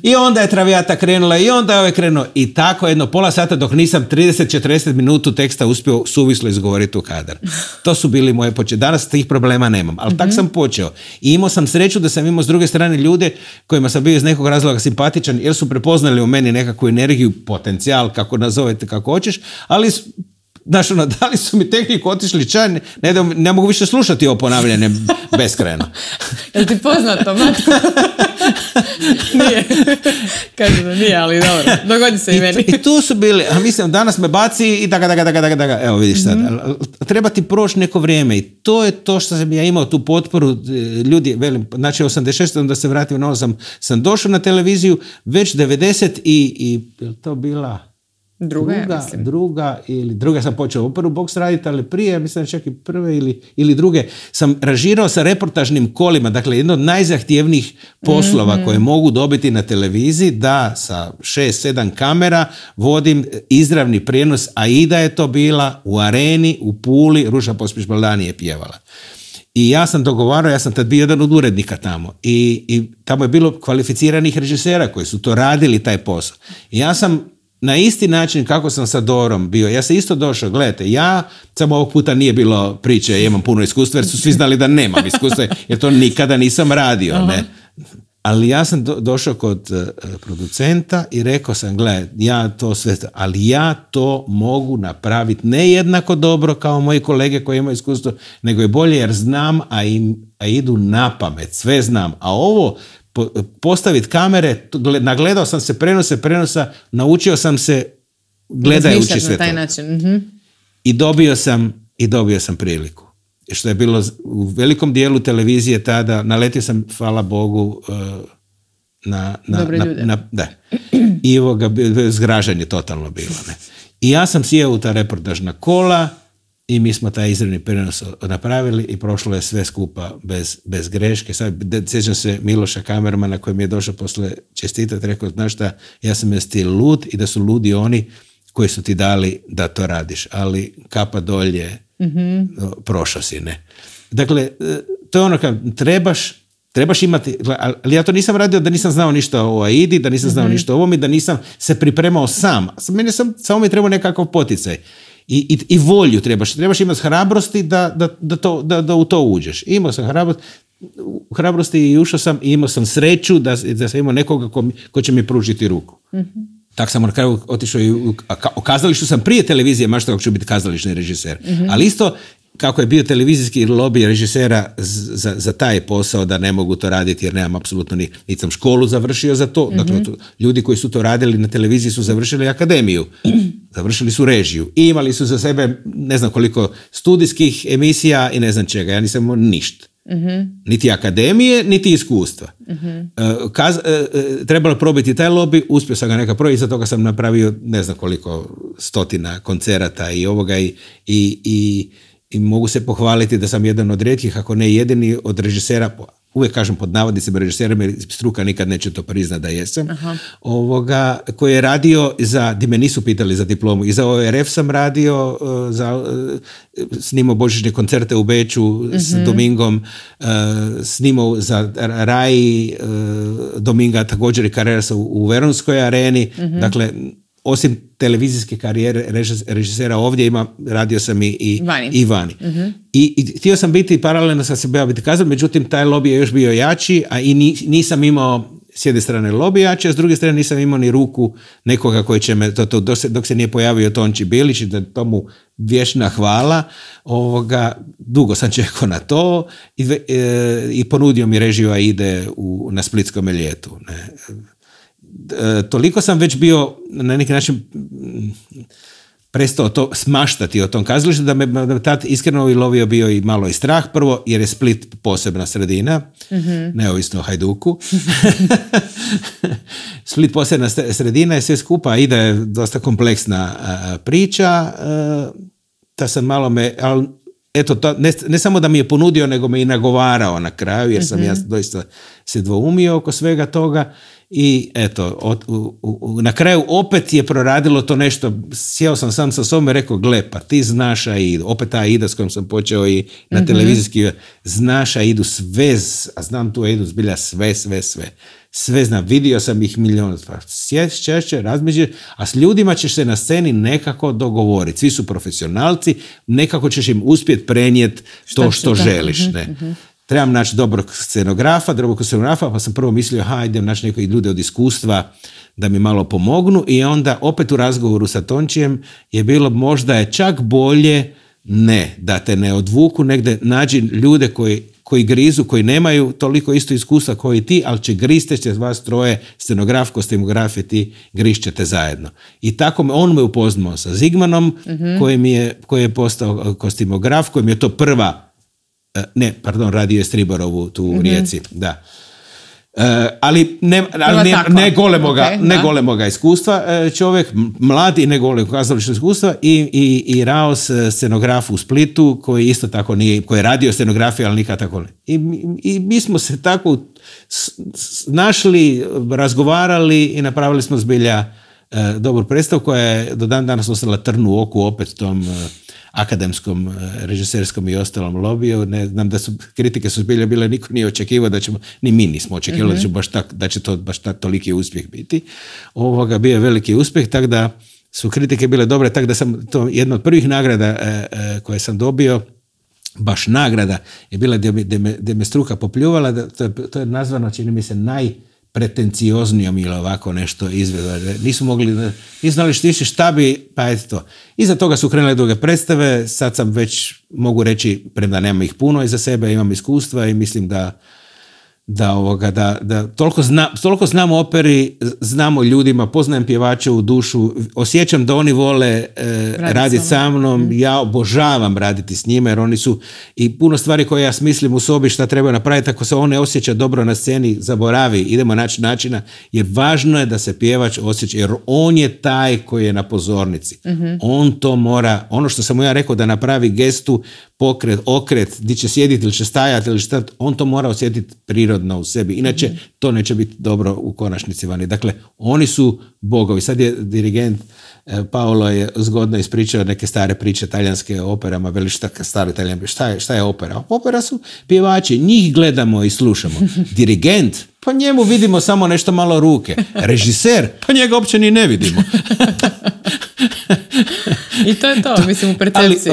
I onda je travijata krenula i onda je ovaj krenuo. I tako jedno pola sata dok nisam 30-40 minutu teksta uspio suvislo izgovoriti u kadar. To su bili moje početke. Danas tih problema nemam, ali tak sam počeo. I imao sam sreću da sam imao s druge strane ljude kojima sam bio iz nekog razloga simpatičan jer su prepoznali u meni nekakvu energiju, potencijal, kako nazovete, kako hoćeš, ali Znaš, ono, dali su mi tehniku, otišli čaj, ne, mogu više slušati ovo ponavljanje beskrajno. Jel ti poznato, Matko? nije. da nije, ali dobro. Dogodi se i, meni. I tu su bili, a mislim, danas me baci i daga, daga, daga, Evo, vidiš sad. Mhm. Treba ti proći neko vrijeme i to je to što sam ja imao, tu potporu e, ljudi, velim, znači 86. da se vratim na ovo, sam, sam došao na televiziju, već 90 i, i to bila Druga, druga, druga ili druga sam počeo prvu boks raditi, ali prije, mislim čak i prve ili, ili druge, sam ražirao sa reportažnim kolima, dakle jedno od najzahtjevnijih poslova mhm. koje mogu dobiti na televiziji, da sa šest, sedam kamera vodim izravni prijenos, a i da je to bila u areni, u Puli, Ruša Pospiš je pjevala. I ja sam dogovarao, ja sam tad bio jedan od urednika tamo i, i tamo je bilo kvalificiranih režisera koji su to radili taj posao. I ja sam na isti način kako sam sa Dorom bio. Ja sam isto došao, gledajte, ja samo ovog puta nije bilo priče, ja imam puno iskustva jer su svi znali da nemam iskustva jer to nikada nisam radio. Ne? Ali ja sam došao kod eh, producenta i rekao sam, gledaj, ja to sve, ali ja to mogu napraviti ne jednako dobro kao moji kolege koji imaju iskustvo, nego je bolje jer znam, a, a idu na pamet, sve znam. A ovo postaviti kamere, nagledao sam se prenose prenosa, naučio sam se gledajući sve to. Mhm. I dobio sam i dobio sam priliku. Što je bilo u velikom dijelu televizije tada, naletio sam, hvala Bogu, e, na, na, Dobre na, da. I zgražanje totalno bilo. Ne? I ja sam sjeo u ta reportažna kola, i mi smo taj izravni prenos napravili i prošlo je sve skupa bez, bez greške. Sad sjećam se Miloša Kamermana koji mi je došao posle čestitati, rekao, znaš šta, ja sam jesti lud i da su ludi oni koji su ti dali da to radiš, ali kapa dolje mm-hmm. prošao si, ne. Dakle, e, to je ono kad trebaš Trebaš imati, ali ja to nisam radio da nisam znao ništa o AIDI, da nisam znao mhm. ništa o ovom i da nisam se pripremao sam. Mene sam, samo mi je trebao nekakav poticaj. I, i, i volju trebaš. Trebaš imati hrabrosti da, da, da, to, da, u to uđeš. Imao sam hrabrost, hrabrosti i ušao sam i imao sam sreću da, da sam imao nekoga ko, ko će mi pružiti ruku. mm Tak sam na kraju otišao i u, kazalištu sam prije televizije mašta kako ću biti kazališni režiser. Mhm. Ali isto kako je bio televizijski lobby režisera za, za, taj posao da ne mogu to raditi jer nemam apsolutno ni, ni sam školu završio za to. Dakle, mhm. to, ljudi koji su to radili na televiziji su završili akademiju. završili su režiju i imali su za sebe ne znam koliko studijskih emisija i ne znam čega, ja nisam imao ništa. Mhm. Niti akademije, niti iskustva. uh trebalo probiti taj lobby, uspio sam ga neka probi, toga sam napravio ne znam koliko stotina koncerata i ovoga i, i, i, i mogu se pohvaliti da sam jedan od rijetkih, ako ne jedini od režisera, uvijek kažem pod navodnicima režisera jer struka nikad neće to priznati da jesam, ovoga, koji je radio za, di me nisu pitali za diplomu, i za ORF sam radio, e, za, e, snimao božićne koncerte u Beću s mhm. Domingom, e, snimao za raj Dominga također i Carrerasa u, Veronskoj areni, mhm. dakle osim televizijske karijere režisera ovdje ima, radio sam i, i vani. I, mhm. I, htio sam biti paralelno sa sebe, biti kazan, međutim taj lobby je još bio jači, a i nisam imao s jedne strane lobby jači, a s druge strane nisam imao ni ruku nekoga koji će me, dok, se, nije pojavio Tonči Bilić, da tomu vješna hvala, ovoga, dugo sam čekao na to i, e, i ponudio mi režiju ide u, na Splitskom ljetu. Ne E, toliko sam već bio na neki način prestao to smaštati o tom kazalištu, da me, tad iskreno lovio bio i malo i strah. Prvo, jer je Split posebna sredina, mhm. neovisno o Hajduku. Split posebna sredina je sve skupa, ide je dosta kompleksna e, priča. E, da sam malo me, ali eto, ne, samo da mi je ponudio, nego me i nagovarao na kraju, jer sam ja mhm. doista se dvoumio oko svega toga i eto, od, u, na kraju opet je proradilo to nešto, sjeo sam sam sa sobom i rekao, gle, pa ti znaš Aida, opet ta Aida s kojom sam počeo i na mm televizijski, znaš Aidu sve, a znam tu Aidu zbilja sve, sve, sve. Sve znam, vidio sam ih milijon, Pa sjećaš češće, a s ljudima ćeš se na sceni nekako dogovoriti. Svi su profesionalci, nekako ćeš im uspjeti prenijeti to što, što želiš. Ne? Mhm, mhm trebam naći dobrog scenografa, dobrog scenografa, pa sam prvo mislio, ha, idem naći neke ljude od iskustva da mi malo pomognu i onda opet u razgovoru sa Tončijem je bilo možda je čak bolje ne, da te ne odvuku negdje, nađi ljude koji, koji grizu, koji nemaju toliko isto iskustva koji ti, ali će griste će vas troje, scenograf, kostimograf i ti grišćete zajedno. I tako on me upoznao sa Zigmanom, mhm. koji, je, koji je postao e, kostimograf, koji mi je to prva E, ne, pardon, radio je Striborovu tu u mhm. Rijeci, da. E, ali ne, ali ne, ne golemoga, e, ne golemoga iskustva čovjek, mladi ne gole kazališnog iskustva i, i, i Raos scenograf u Splitu koji isto tako nije, koji je radio scenografiju ali nikad tako ne. I, I mi smo se tako našli, razgovarali i napravili smo zbilja E, dobru predstav koja je do dan danas ostala trnu u oku opet tom e, akademskom, e, režiserskom i ostalom lobiju. Ne znam da su kritike su bile bile, niko nije očekivao da ćemo, ni mi nismo očekivali da, mhm. će baš tak, da će to baš tak, toliki uspjeh biti. Ovoga bio je veliki uspjeh, tako da su kritike bile dobre, tako da sam to jedna od prvih nagrada e, koje sam dobio baš nagrada je bila gdje me, me struka popljuvala, da, to, je, to je nazvano, čini mi se, naj, pretencioznijom ili ovako nešto izvedo. Nisu mogli, nisu znali što više šta bi, pa eto. Iza toga su krenule druge predstave, sad sam već, mogu reći, premda nema ih puno iza sebe, imam iskustva i mislim da da, ovoga, da, da toliko, zna, toliko znam operi, znamo ljudima, poznajem pjevače u dušu, osjećam da oni vole e, raditi sa mnom, mhm. ja obožavam raditi s njima jer oni su i puno stvari koje ja smislim u sobi šta treba napraviti, ako se one ne osjeća dobro na sceni, zaboravi, idemo naći načina, jer važno je da se pjevač osjeća, jer on je taj koji je na pozornici. Mhm. On to mora, ono što sam mu ja rekao da napravi gestu, pokret, okret, gdje će sjediti ili će stajati ili on to mora osjetiti pri prirodno u sebi. Inače, to neće biti dobro u konačnici vani. Dakle, oni su bogovi. Sad je dirigent e, Paolo je zgodno ispričao neke stare priče talijanske o operama, veli šta, stari talijan, šta je, šta je opera? Opera su pjevači, njih gledamo i slušamo. Dirigent pa njemu vidimo samo nešto malo ruke. Režiser, pa njega uopće ni ne vidimo. I to je to, mislim, u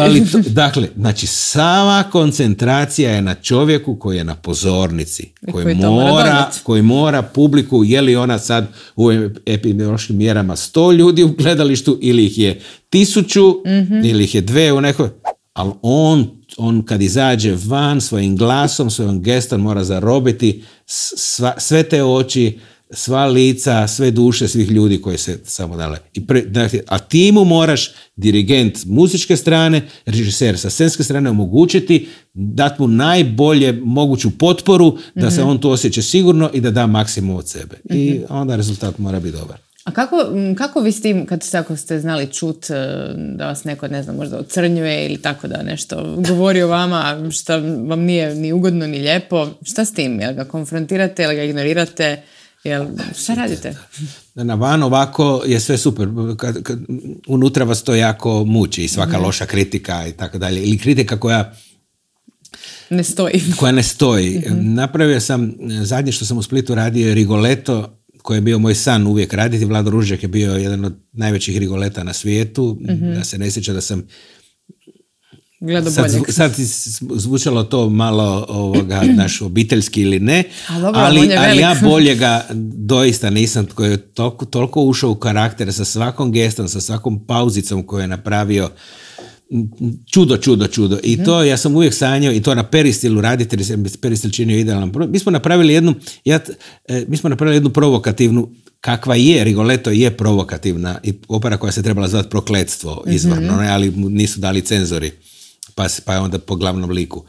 Ali, dakle, znači, sama koncentracija je na čovjeku koji je na pozornici, e, koji, koji mora, koji mora publiku, je li ona sad u epidemiološkim mjerama sto ljudi u gledalištu ili ih je tisuću, mm ili ih je dve u nekoj, ali on on kad izađe van svojim glasom, svojom gestom mora zarobiti sva, sve te oči, sva lica, sve duše svih ljudi koji se samo dale. I dakle, a ti mu moraš, dirigent muzičke strane, režiser sa scenske strane, omogućiti dat mu najbolje moguću potporu da se mhm. on tu osjeća sigurno i da da maksimum od sebe. I mhm. onda rezultat mora biti dobar. A kako, kako vi s tim, kad ste, ako ste znali čut e, da vas neko, ne znam, možda ocrnjuje ili tako da nešto govori o vama, što vam nije ni ugodno ni lijepo, šta s tim? Jel ga konfrontirate, jel ga ignorirate? Jel, šta radite? Na van ovako je sve super. Kad, kad, unutra vas to jako muči i svaka mhm. loša kritika i tako dalje. Ili kritika koja ne stoji. Koja ne stoji. mm Napravio sam, zadnje što sam u Splitu radio je Rigoletto koji je bio moj san uvijek raditi. Vlado Ružjak, je bio jedan od najvećih rigoleta na svijetu. Mhm. Da se ne sjećam da sam Gledo sad, zvučalo to malo ovoga, naš obiteljski ili ne, ali, ali ja ga doista nisam koji je toliko, ušao u karakter sa svakom gestom, sa svakom pauzicom koju je napravio čudo, čudo, čudo. I to ja sam uvijek sanjao i to na Peristilu raditi, jer sam Peristil činio idealan. Mi smo napravili jednu, ja, e, mi smo napravili jednu provokativnu, kakva je, Rigoletto je provokativna i opera koja se trebala zvati Prokletstvo mhm. izvorno, mm-hmm. ali nisu dali cenzori, pa, pa je onda po glavnom liku.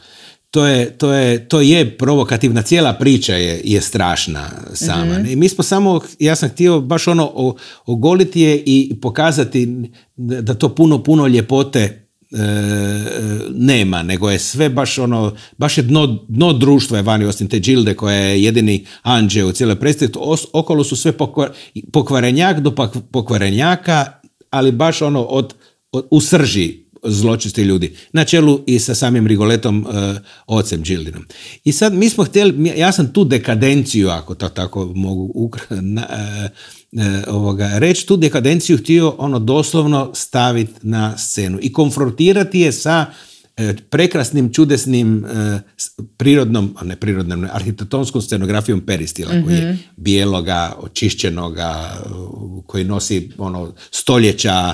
To je, to je, to je provokativna, cijela priča je, je strašna sama. mm mi smo samo, ja sam htio baš ono ogoliti je i pokazati da to puno, puno ljepote E, nema, nego je sve baš ono, baš je dno, dno društva je vani, osim te Džilde koja je jedini anđe u cijeloj predstavi, okolo su sve pokvarenjak do pokvarenjaka, ali baš ono od, od u srži zločisti ljudi. Na čelu i sa samim Rigoletom e, ocem Džildinom. I sad mi smo htjeli, ja sam tu dekadenciju, ako to tako mogu e, E, ovoga, reći tu dekadenciju htio ono doslovno staviti na scenu i konfrontirati je sa E, prekrasnim, čudesnim e, prirodnom, a ne prirodnom, arhitektonskom scenografijom Peristila, koji je mhm. bijeloga, očišćenoga, e, koji nosi ono stoljeća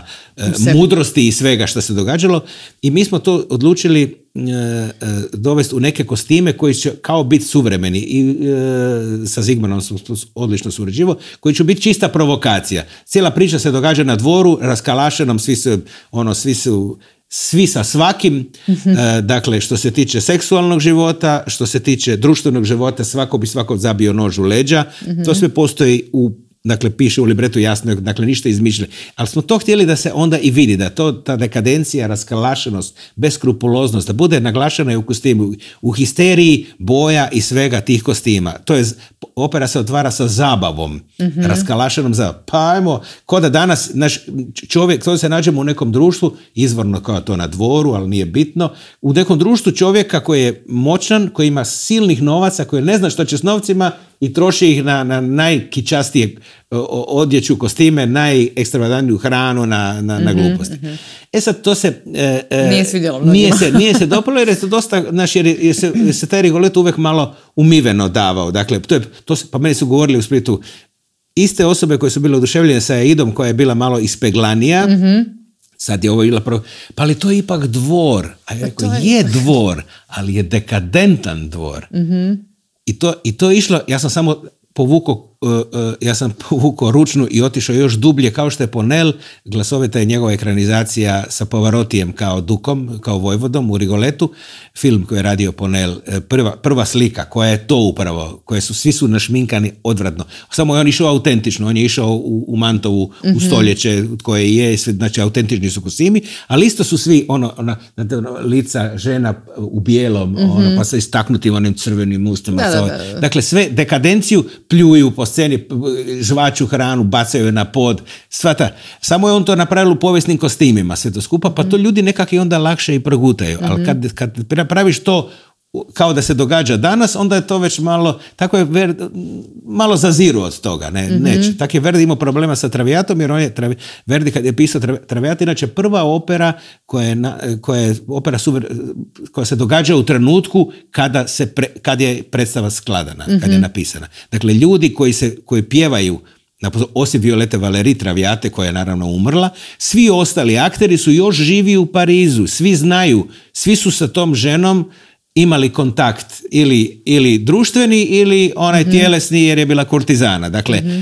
mudrosti i svega što se događalo. I mi smo to odlučili dovesti u neke kostime koji će kao biti suvremeni i sa Zigmanom smo odlično surađivo, koji će biti čista provokacija. Cijela priča se događa na dvoru, raskalašenom, svi su, ono, svi su svi sa svakim, mhm. eh, dakle što se tiče seksualnog života, što se tiče društvenog života, svako bi svako zabio nož u leđa. To mhm. sve postoji u dakle, piše u libretu jasno, dakle, ništa izmišljeno. Ali smo to htjeli da se onda i vidi, da to, ta dekadencija, raskalašenost, beskrupuloznost, da bude naglašena i u kostimu, u histeriji boja i svega tih kostima. To je, opera se otvara sa zabavom, mhm. raskalašenom za, Pa ajmo, ko da danas naš čovjek, to se nađemo u nekom društvu, izvorno kao to na dvoru, ali nije bitno, u nekom društvu čovjeka koji je moćan, koji ima silnih novaca, koji ne zna što će s novcima, i troši ih na, na najkičastije odjeću, kostime, najekstravadaniju hranu na, na, na mhm, gluposti. mm E sad, to se... E, e nije se, nije se dopalo jer je to dosta, znaš, jer, se, se taj rigolet uvek malo umiveno davao. Dakle, to je, to se, pa meni su govorili u Splitu iste osobe koje su bile oduševljene sa Idom koja je bila malo ispeglanija, mm Sad je ovo bila pa ali to je ipak dvor. A ja pa rekao, je... dvor, ali je dekadentan dvor. mm i to, I to je išlo, ja sam samo povukao E, e, ja sam povukao ručnu i otišao još dublje kao što je Ponel, glasoveta je njegova ekranizacija sa povarotijem kao Dukom, kao Vojvodom u Rigoletu, film koji je radio Ponel, e, prva, prva slika koja je to upravo, koje su, svi su našminkani odvratno. Samo je on išao autentično, on je išao u, u Mantovu mm u mhm. stoljeće koje je, znači autentični su kusimi ali isto su svi ono, znači, ono lica žena u bijelom, ono, mhm. pa sa istaknutim onim crvenim ustima. dakle, sve dekadenciju pljuju po sceni žvaču hranu, bacaju je na pod, svata. Samo je on to napravio u povijesnim kostimima, sve to skupa, pa to mhm. ljudi nekak i onda lakše i progutaju. Ali mhm. kad, kad napraviš to kao da se događa danas, onda je to već malo, tako je malo zaziru od toga, ne, mm neće. Tako je Verdi imao problema sa Travijatom, jer on je, travi, Verdi kad je pisao Travijat, inače prva opera koja je, koja je opera suver, koja se događa u trenutku kada, se kad je predstava skladana, mm kad je mhm. napisana. Dakle, ljudi koji, se, koji pjevaju osim Violete Valeri Travijate koja je naravno umrla, svi ostali akteri su još živi u Parizu, svi znaju, svi su sa tom ženom imali kontakt ili, ili društveni ili onaj mhm. tjelesni jer je bila kurtizana. Dakle, mhm.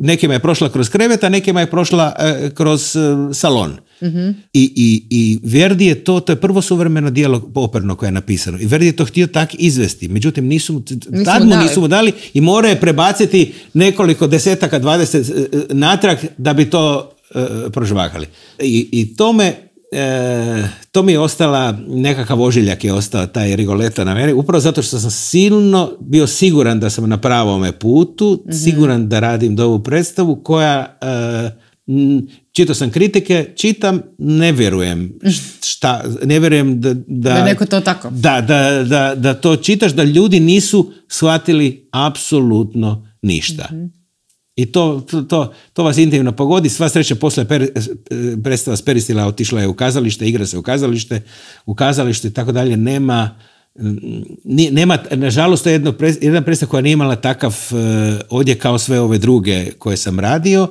nekima je prošla kroz krevet, a nekima je prošla e, kroz e, salon. Mhm. I, i, I Verdi je to, to je prvo suvremeno dijelo operno koje je napisano. I Verdi je to htio tak izvesti. Međutim, nisu, nisu tad mu nisu mu dali i mora je prebaciti nekoliko desetaka, dvadeset e, natrag da bi to uh, I, I to me E, to mi je ostala, nekakav ožiljak je ostao taj Rigoleta na meni, upravo zato što sam silno bio siguran da sam na pravome putu, mhm. siguran da radim ovu predstavu koja, e, čitao sam kritike, čitam, ne vjerujem mhm. šta, ne vjerujem da... Da, neko to tako. Da, da, da to čitaš, da ljudi nisu shvatili apsolutno ništa. Mhm. I to, to, to, vas intimno pogodi. Sva sreća posle per, eh, predstava s Peristila otišla je u kazalište, igra se u kazalište, u kazalište i tako dalje. Nema, mm, nema, nažalost, to je jedno, jedna predstava koja nije imala takav eh, odje kao sve ove druge koje sam radio,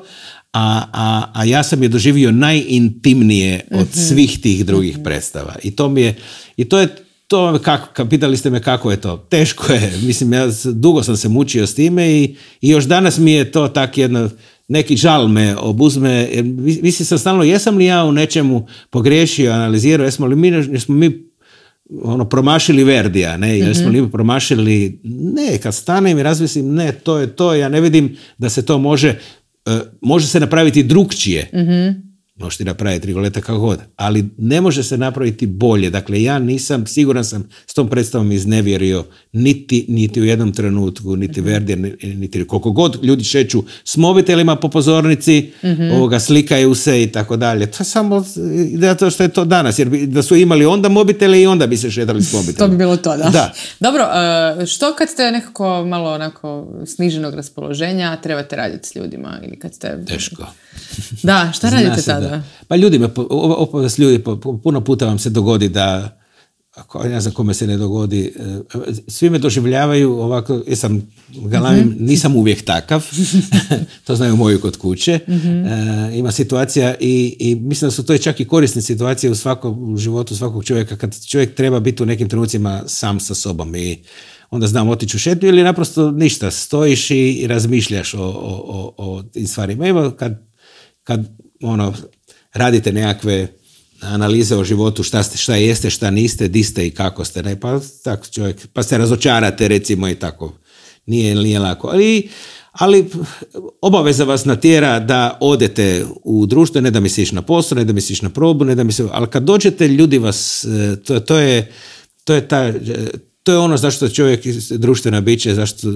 a, a, a ja sam je doživio najintimnije od mhm. svih tih drugih mhm. predstava. I to mi je, i to je, to kako, pitali ste me kako je to. Teško je. Mislim, ja dugo sam se mučio s time i, još danas mi je to tak jedno neki žal me obuzme. Mislim sam stalno, jesam li ja u nečemu pogriješio, analizirao, jesmo li mi, jesmo mi ono, promašili Verdija, ne, mhm. jer smo li promašili, ne, kad stanem i razmislim, ne, to je to, ja ne vidim da se to može, e, može se napraviti drugčije. mm Možete napraviti goleta kako god, ali ne može se napraviti bolje. Dakle, ja nisam, siguran sam, s tom predstavom iznevjerio niti, niti u jednom trenutku, niti mm Verdi, niti koliko god ljudi šeću s mobitelima po pozornici, mhm. ovoga, slikaju se i tako dalje. To je samo zato što je to danas, jer da su imali onda mobitele i onda bi se šetali s mobitelima. to bi bilo to, da. Dobro, e, što kad ste nekako malo onako sniženog raspoloženja trebate raditi s ljudima ili kad ste... Teško. Da, šta radite tada? Pa ljudima, ljudi, puno puta vam se dogodi da, ako ne znam kome se ne dogodi, e, svi me doživljavaju ovako, jesam sam mhm. nisam uvijek takav, to znaju moju kod kuće, mhm. e, ima situacija i, mislim da su to čak i korisne situacije u svakom životu svakog čovjeka, kad čovjek treba biti u nekim trenucima sam sa sobom i onda znam otići u šetnju ili naprosto ništa, stojiš i razmišljaš o, tim stvarima. evo kad, kad ono, radite nekakve analize o životu, šta, ste, šta jeste, šta niste, di ste i kako ste, ne, pa tako čovjek, pa se razočarate recimo i tako, nije, nije lako, ali, ali obaveza vas natjera da odete u društvo, ne da misliš na posao, ne da misliš na probu, ne da misliš, ali kad dođete ljudi vas, eh, to, to je, to je ta, eh, to je ono zašto čovjek društvena biće, zašto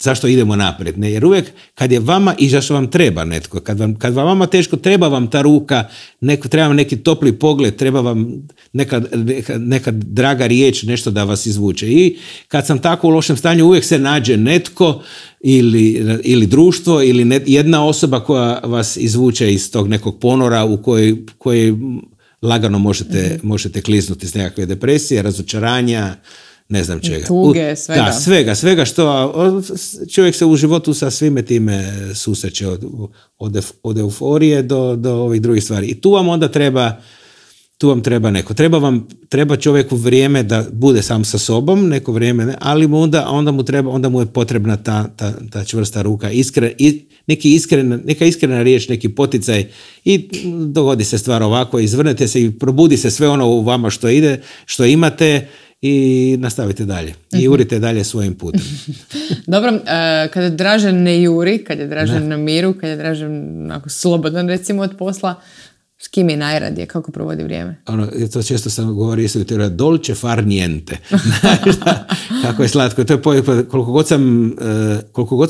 zašto idemo naprijed. Ne? Jer uvijek kad je vama i zašto vam treba netko, kad vam, kad vama teško treba vam ta ruka, neko, treba vam neki topli pogled, treba vam neka, neka, neka, draga riječ, nešto da vas izvuče. I kad sam tako u lošem stanju uvijek se nađe netko ili, ili društvo ili jedna osoba koja vas izvuče iz tog nekog ponora u koji, koji lagano možete, mhm. možete kliznuti iz nekakve depresije, razočaranja, ne znam čega. Tuge, svega. Da, svega, svega što čovjek se u životu sa svime time susreće od, od, euforije do, do ovih drugih stvari. I tu vam onda treba tu vam treba neko. Treba vam, treba čovjeku vrijeme da bude sam sa sobom, neko vrijeme, ali mu onda, onda mu treba, onda mu je potrebna ta, ta, čvrsta ruka, iskre, i, neki iskrena, neka iskrena riječ, neki poticaj i dogodi se stvar ovako, izvrnete se i probudi se sve ono u vama što ide, što imate i nastavite dalje. I mhm. jurite dalje svojim putem. Dobro, e, kada Dražen ne juri, kad je Dražen na miru, kad je Dražen onako slobodan recimo od posla, s kim je najradije, kako provodi vrijeme? Ono, to često sam govorio, isto dolce far niente. kako je slatko. To je poj, koliko god sam, eh, koliko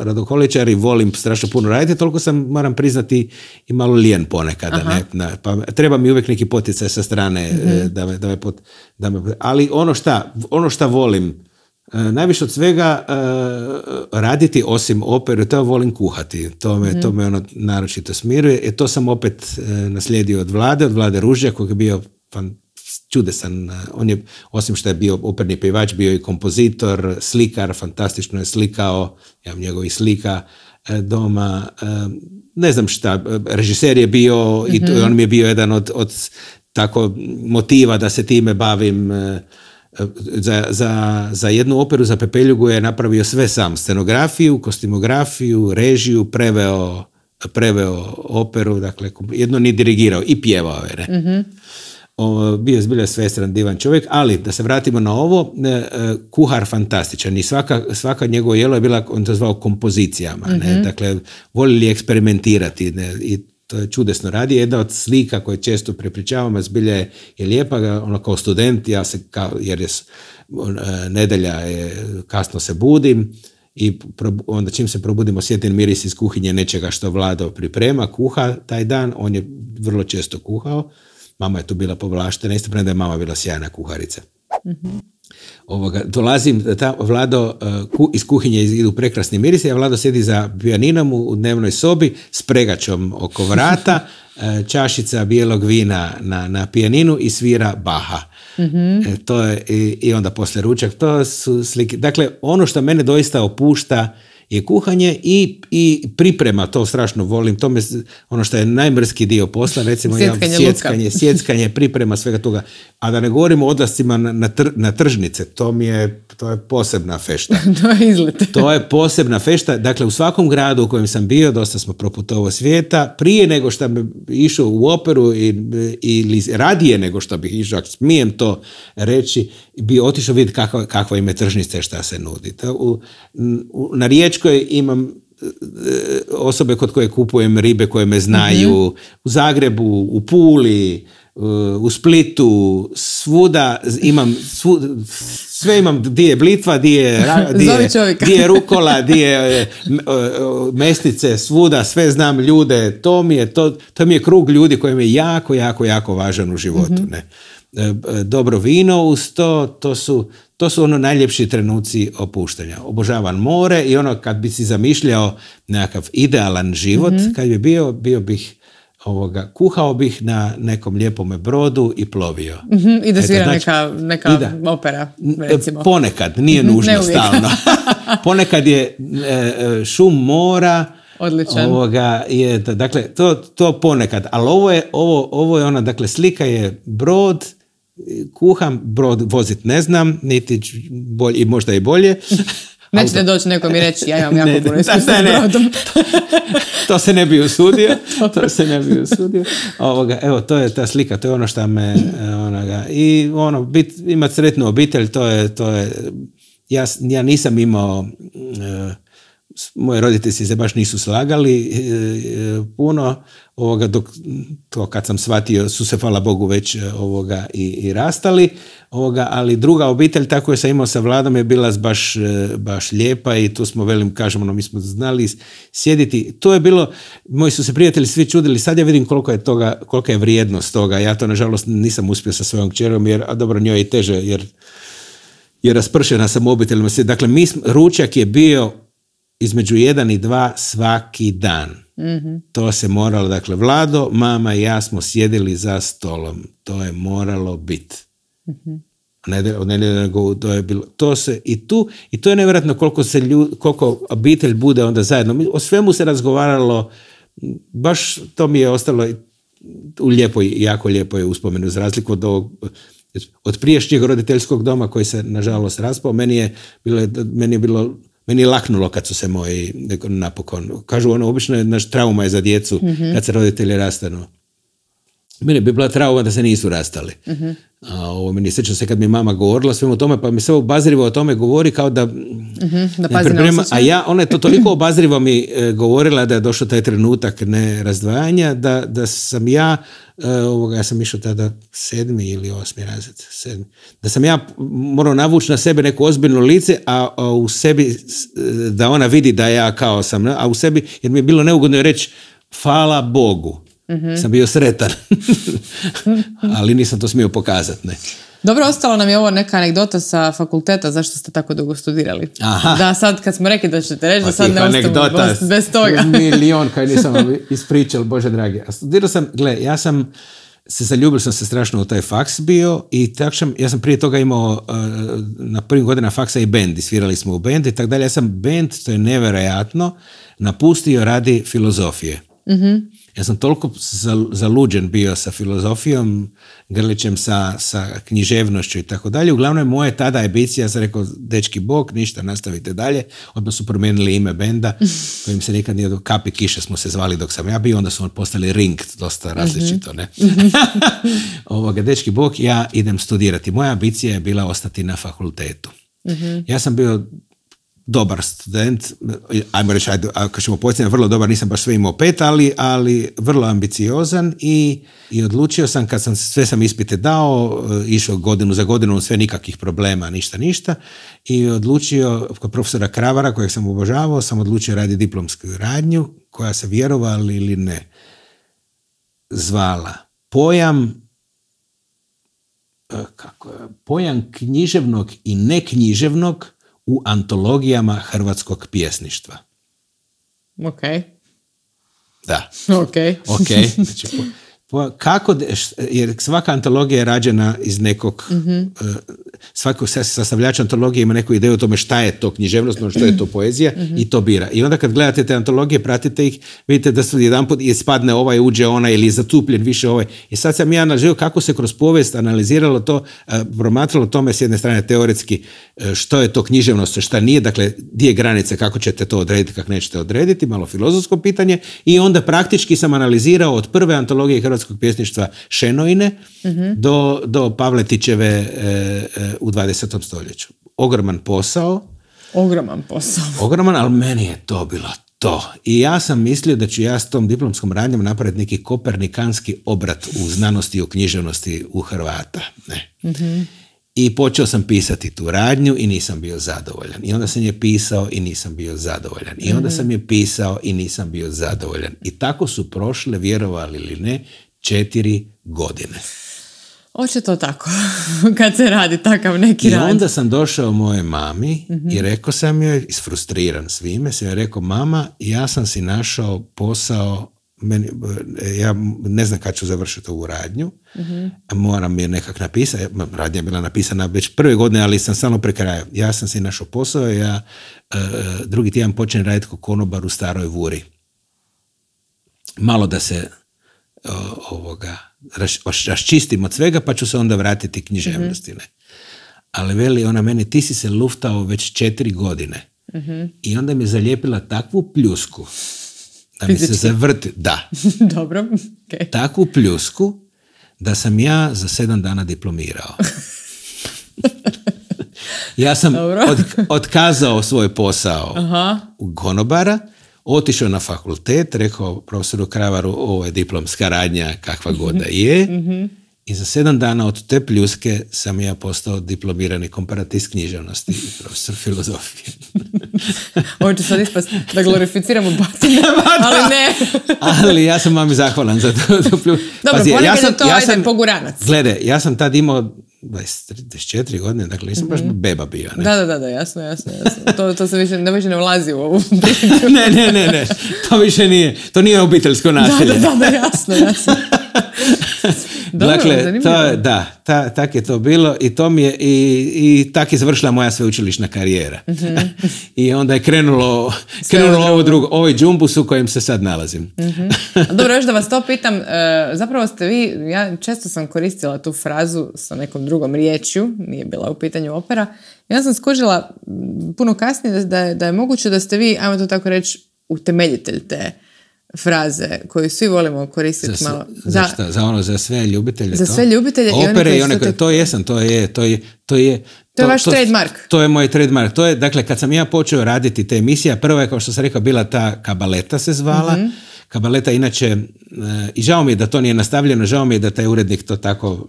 radokoličar i volim strašno puno raditi, toliko sam, moram priznati, i malo lijen ponekada. pa treba mi uvijek neki poticaj sa strane eh, mhm. da, me, da, me da me, ali ono šta, ono šta volim E, najviše od svega e, raditi osim opere, to ja volim kuhati. To me, me ono naročito smiruje. E, to sam opet e, naslijedio od vlade, od vlade Ružja koji je bio čudesan. On je, osim što je bio operni pjevač, bio i kompozitor, slikar, fantastično je slikao, ja njegovih slika doma, ne znam šta, režiser je bio mm i mhm. on mi je bio jedan od, od tako motiva da se time bavim za, za, za jednu operu za Pepeljugu je napravio sve sam, scenografiju, kostimografiju, režiju, preveo, preveo operu, dakle jedno ni dirigirao i pjevao je. Mhm. bio je zbilja svestran divan čovjek, ali da se vratimo na ovo, e, e, kuhar fantastičan i svaka, svaka njegovo jelo je bila, on to zvao kompozicijama, mm-hmm. ne, mhm. dakle, volili eksperimentirati i to je čudesno radi. Jedna od slika koje često prepričavam, zbilja je, je lijepa, ono kao student, ja se, jer je e, nedelja, je, kasno se budim i onda čim se probudim osjetim miris iz kuhinje nečega što Vlado priprema, kuha taj dan, on je vrlo često kuhao, mama je tu bila povlaštena, isto prema da je mama bila sjajna kuharica. Mhm ovoga, dolazim, ta Vlado eh, ku, iz kuhinje idu prekrasni mirisi, a Vlado sjedi za pijaninom u dnevnoj sobi s pregačom oko vrata, eh, čašica bijelog vina na, na pijaninu i svira baha. mm To je, i, i onda poslije ručak, to su slike. Dakle, ono što mene doista opušta je kuhanje i, i priprema, to strašno volim, to me, ono što je najmrski dio posla, recimo sjeckanje, ja, sjeckanje, sjeckanje, priprema svega toga. A da ne govorimo o odlascima na, na, tržnice, to mi je, to je posebna fešta. to je to je posebna fešta, dakle u svakom gradu u kojem sam bio, dosta smo proputovo svijeta, prije nego što bi išao u operu ili radije nego što bih išao, smijem to reći, bi otišao vidjeti kakva, kakva im šta se nudi. u, na Riječkoj imam e, osobe kod koje kupujem ribe koje me znaju. Mhm. U Zagrebu, u Puli, e, u Splitu, svuda imam, svu, sve imam di je blitva, di je, rukola, di je e, mesnice, svuda, sve znam ljude, to mi je, to, to mi je krug ljudi koji mi je jako, jako, jako važan u životu. Mhm. Ne? E, dobro vino uz to, to su, to su ono najljepši trenuci opuštanja. Obožavam more i ono kad bi si zamišljao nekakav idealan život, mhm. kad bi bio, bio bih ovoga, kuhao bih na nekom lijepome brodu i plovio. mm I da svira znači, neka, neka opera, e, recimo. Ponekad, nije mhm, nužno stalno. ponekad je e, šum mora, Odličan. Ovoga je, dakle, to, to ponekad, ali ovo je, ovo, ovo je ona, dakle, slika je brod, kuham, brod vozit ne znam, niti bolje, možda i bolje. Nećete doći nekom i reći, ja imam jako ne, to se ne bi usudio. to se ne bi usudio. Ovoga, evo, to je ta slika, to je ono što me... Eh, onoga, I ono, bit, imat sretnu obitelj, to je... To je ja, ja nisam imao... moje eh, moji roditelji se baš nisu slagali eh, puno, ovoga, dok to kad sam shvatio su se hvala Bogu već e, ovoga i, i rastali, ovoga, ali druga obitelj tako koju sam imao sa vladom je bila baš, e, baš lijepa i tu smo velim, kažemo, no, mi smo znali sjediti. To je bilo, moji su se prijatelji svi čudili, sad ja vidim koliko je toga, kolika je vrijednost toga. Ja to nažalost nisam uspio sa svojom kćerom, jer, a dobro, njoj je teže, jer je raspršena sa mobiteljima. Dakle, mi, ručak je bio između jedan i dva svaki dan. Mhm. To se moralo, dakle, Vlado, mama i ja smo sjedili za stolom. To je moralo biti. Mm-hmm. to bilo, to se i tu, i to je nevjerojatno koliko, se koliko obitelj bude onda zajedno. O svemu se razgovaralo, baš to mi je ostalo u lijepoj, jako lijepoj uspomenu, za razliku od ovog od priješnjeg roditeljskog doma koji se nažalost raspao, meni je meni je bilo meni je laknulo kad su se moji napokon, kažu ono, obično je naš trauma je za djecu mhm. kad se roditelji rastanu. Mene bi bila trauma da se nisu rastali. uh A, ovo sjećam se kad mi mama govorila svemu tome, pa mi se obazrivo o tome govori kao da... Mhm, a ja, ona je to toliko obazrivo mi e, govorila da je došao taj trenutak ne razdvajanja, da, sam ja, e, ja sam išao tada sedmi ili osmi razred, da sam ja morao navući na sebe neko ozbiljno lice, a, u sebi, e, da ona vidi da ja kao sam, a u sebi, jer mi je bilo neugodno reći, hvala Bogu mm Sam bio sretan, ali nisam to smio pokazati. Ne. Dobro, ostalo nam je ovo neka anegdota sa fakulteta, zašto ste tako dugo studirali? Aha. Da sad kad smo rekli da ćete reći, da pa sad ne anegdota, bez toga. milion kaj nisam ispričal, bože dragi. A studirao sam, gle, ja sam se zaljubio sam se strašno u taj faks bio i tak ja sam prije toga imao eh, na prvim godina faksa i bend i svirali smo u bend i tako dalje. Ja sam bend, to je nevjerojatno, napustio radi filozofije. mhm ja sam toliko zaluđen bio sa filozofijom, grlićem sa, sa književnošću i tako dalje. Uglavnom moja tada ambicija, ja sam rekao, dečki bok, ništa, nastavite dalje. Odmah su promijenili ime benda, kojim se nikad nije do kapi kiše smo se zvali dok sam ja bio, onda su oni postali ring, dosta mhm. različito, ne? Mhm. Ovoga, dečki bok, ja idem studirati. Moja ambicija je bila ostati na fakultetu. Mhm. Ja sam bio dobar student, ajmo reći, ajde, ako ćemo pocijeniti, vrlo dobar, nisam baš sve imao pet, ali, ali vrlo ambiciozan i, i odlučio sam, kad sam sve sam ispite dao, e, išao godinu za godinu, sve nikakvih problema, ništa, ništa, i odlučio, kod profesora Kravara, kojeg sam obožavao, sam odlučio radi diplomsku radnju, koja se vjerovali ili ne, zvala pojam e, kako pojam književnog i neknjiževnog u antologijama hrvatskog pjesništva. Ok. Da. Ok. ok. Znači, po, kako, jer svaka antologija je rađena iz nekog mm svako sastavljač antologije ima neku ideju o tome šta je to književnost, ono što je to mhm. poezija mhm. i to bira. I onda kad gledate te antologije, pratite ih, vidite da se jedan put spadne ovaj, uđe onaj ili je zatupljen više ovaj. I sad sam ja analizirao kako se kroz povijest analiziralo to, e, promatralo tome s jedne strane teoretski e, što je to književnost, šta nije, dakle gdje je granice, kako ćete to odrediti, kako nećete odrediti, malo filozofsko pitanje i onda praktički sam analizirao od prve antologije hrvatskog pjesništva Šenoine mhm. do, do Pavletićeve e, u 20. stoljeću. Ogroman posao. Ogroman posao. Ogroman, ali meni je to bilo to. I ja sam mislio da ću ja s tom diplomskom radnjom napraviti neki kopernikanski obrat u znanosti i u književnosti u Hrvata. Ne. I počeo sam pisati tu radnju i nisam bio zadovoljan. I onda sam je pisao i nisam bio zadovoljan. I onda sam je pisao i nisam bio zadovoljan. I tako su prošle, vjerovali ili ne, četiri godine to tako, kad se radi takav neki I rad. I onda sam došao moje mami i mhm. rekao sam joj, isfrustriran svime, sam joj rekao, mama, ja sam si našao posao, meni, e, ja ne znam kad ću završiti ovu radnju, mm moram je nekak napisati, radnja je bila napisana već prve godine, ali sam samo prekrajao. Ja sam si našao posao, ja e, drugi tjedan počnem raditi kao konobar u staroj vuri. Malo da se ovoga raščistim od svega pa ću se onda vratiti književnosti. Mhm. Ali veli ona meni, ti si se luftao već četiri godine. mm I onda mi je zalijepila takvu pljusku da mi se zavrti. Da. Dobro. Takvu pljusku da sam ja za sedam dana diplomirao. ja sam od, otkazao svoj posao Aha. u Gonobara otišao na fakultet, rekao profesoru Kravaru, ovo je diplomska radnja kakva god da je, mm i za sedam dana od te pljuske sam ja postao diplomirani komparatist književnosti i profesor filozofije. Ovo će sad ispast da glorificiramo batina, ali ne. ali ja sam mami zahvalan za to. Dobro, Pazi, ja sam, to, ja sam, ajde, poguranac. Glede, ja sam tad imao 24 godine, dakle nisam baš mhm. beba bio. Ne? Da, da, da, jasno, jasno, jasno. To, to se više, da više ne ulazi u ovu ne, ne, ne, ne, to više nije, to nije obiteljsko nasilje. Da, da, da, da jasno, jasno. Dobro, dakle, da, ta, tak je to bilo i to mi je, i, i tak je završila moja sveučilišna karijera. Mhm. I onda je krenulo, krenulo ovo drugo, ovaj džumbus u kojem se sad nalazim. Mhm. Dobro, još da vas to pitam, e, zapravo ste vi, ja često sam koristila tu frazu sa nekom drugom riječju, nije bila u pitanju opera, ja sam skužila puno kasnije da, da je moguće da ste vi, ajmo to tako reći, utemeljitelj te fraze koju svi volimo koristiti za, malo. Za, za, za ono, za sve ljubitelje. Za to? sve ljubitelje. Opere i one koje, to jesam, to je, to je, to je, to, to je vaš to, trademark. To je moj trademark. To je, dakle, kad sam ja počeo raditi te emisije, prva je, kao što sam rekao, bila ta kabaleta se zvala. Mhm. Kabaleta, inače, e, i žao mi je da to nije nastavljeno, žao mi je da taj urednik to tako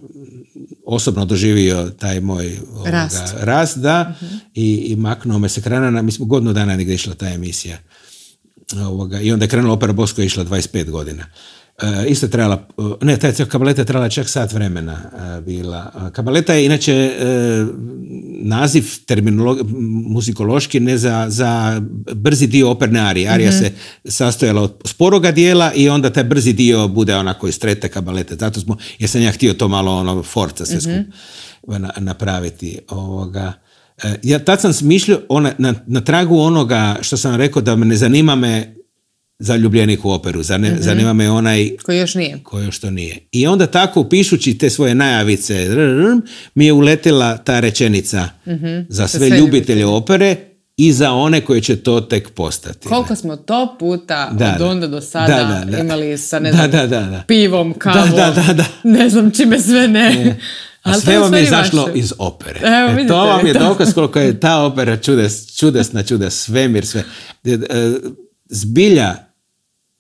osobno doživio taj moj rast. da, mhm. i, i maknuo me se krana, mi smo godinu dana negdje išla ta emisija. Ovoga, I onda je krenula opera Bosko je išla 25 godina. E, isto je trebala, e, ne, taj kabaleta je trebala čak sat vremena e, bila. Kabaleta je inače naziv muzikološki ne za, za brzi dio operne arije. Arija mhm. se sastojala od sporoga dijela i onda taj brzi dio bude onako iz trete kabalete. Zato smo, jer sam ja htio to malo ono forca sve mm napraviti. Ovoga ja tad sam smišljao ona, na, na, tragu onoga što sam rekao da me ne zanima me zaljubljenik u operu, mhm. zanima me onaj koji još nije. Koji još to nije. I onda tako pišući te svoje najavice mi je uletila ta rečenica mhm. za sve, ljubitelje opere i za one koje će to tek postati. Koliko smo to puta od onda do sada da, da, imali sa ne znam, pivom, kavom, ne znam čime sve ne. A sve vam je zašlo iz opere. e, to vam je dokaz koliko je ta opera čudes, čudesna, čudes, svemir, sve. E, e, zbilja,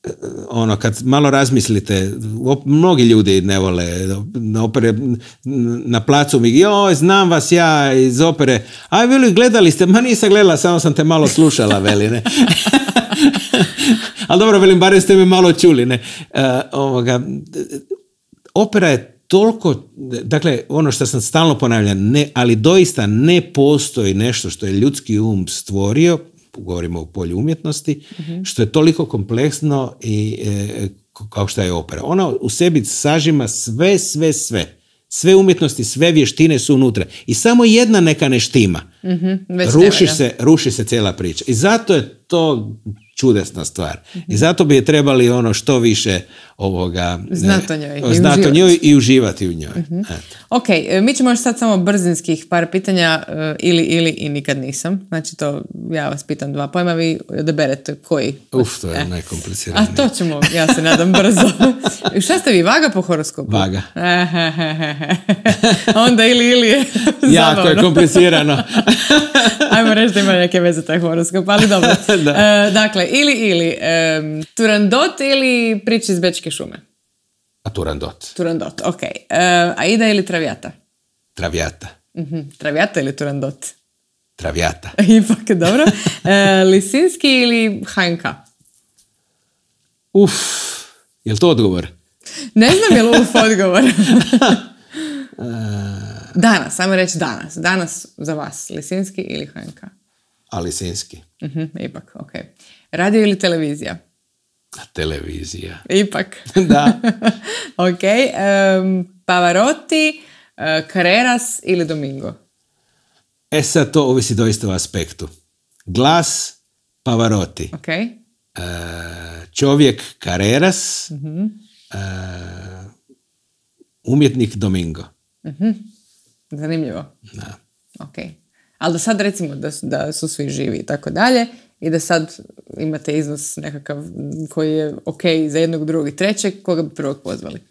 e, ono, kad malo razmislite, mnogi ljudi ne vole na opere, na placu mi, joj, znam vas ja iz opere, a veli, gledali ste, ma nisam gledala, samo sam te malo slušala, veli, ne. ali dobro, velim, barem ste me malo čuli, ne. ovoga, opera je toliko, dakle, ono što sam stalno ponavljam, ne, ali doista ne postoji nešto što je ljudski um stvorio, govorimo o polju umjetnosti, mhm. što je toliko kompleksno i e, kao što je opera. Ona u sebi sažima sve, sve, sve. Sve umjetnosti, sve vještine su unutra. I samo jedna neka mhm, ne štima. ruši, se, ruši se cijela priča. I zato je to čudesna stvar. I zato bi je trebali ono što više ovoga znat o njoj, i, uživati u njoj. Mhm. Ok, e, mi ćemo još sad samo brzinskih par pitanja e, ili, ili i nikad nisam. Znači to ja vas pitam dva pojma, vi odaberete koji. Uf, to je e. najkompliciranije. A to ćemo, ja se nadam, brzo. Šta ste vi, vaga po horoskopu? Vaga. Onda ili ili je Jako je ono. komplicirano. ajmo reći da ima neke veze taj horoskop, ali dobro. da. E, dakle, ili, ili, e, Turandot ili priči iz Bečke šume? A Turandot. Turandot, ok. E, Aida ili Travijata? Travijata. Mm-hmm. Travijata ili Turandot? Travijata. Ipak, dobro. E, Lisinski ili HNK? Uf, je li to odgovor? Ne znam je li uf odgovor. E, Danas, samo reći danas. Danas za vas, Lisinski ili HNK? A Lisinski. Mhm, ipak, ok. Radio ili televizija? Televizija. Ipak. da. ok. Um, Pavarotti, e, Carreras ili Domingo? E sad to ovisi doista o aspektu. Glas Pavarotti. Ok. E, čovjek Carreras. Mhm. E, umjetnik Domingo. uh Zanimljivo. Da. Ok. Ali da sad recimo da su, da su svi živi i tako dalje i da sad imate iznos nekakav koji je ok za jednog, drugog i trećeg, koga bi prvog pozvali?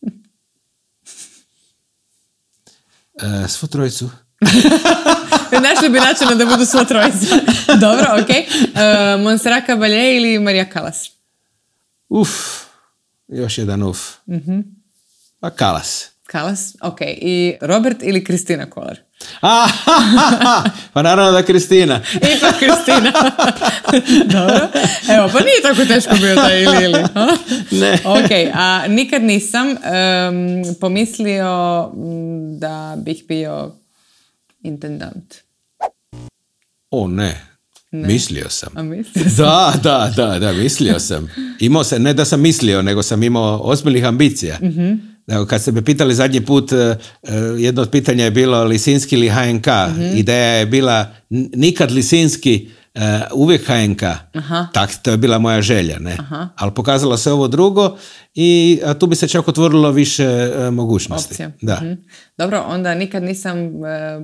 E, svu trojicu. Našli bi načina da budu svo trojicu. Dobro, ok. E, Monserrat ili Marija Kalas? Uf, još jedan uf. mm Pa Kalas. Kalas, ok. I Robert ili Kristina Kolar? A, pa naravno da Kristina. I pa Kristina. Dobro. Evo, pa nije tako teško bio da ili ili. Ne. Ok, a nikad nisam pomislio mm, da bih bio intendant. O ne. Mislio sam. A mislio Da, da, da, da, mislio sam. Imao sam, ne da sam mislio, nego sam imao ozbiljnih ambicija. mm Evo, kad ste me pitali zadnji put, e, e, jedno od pitanja je bilo Lisinski ili HNK. Mhm. Ideja je bila nikad Lisinski, e, uvijek HNK. Aha. Tak, to je bila moja želja. Ne? Ali pokazalo se ovo drugo i tu bi se čak otvorilo više mogućnosti. Da. Mhm. Dobro, onda nikad nisam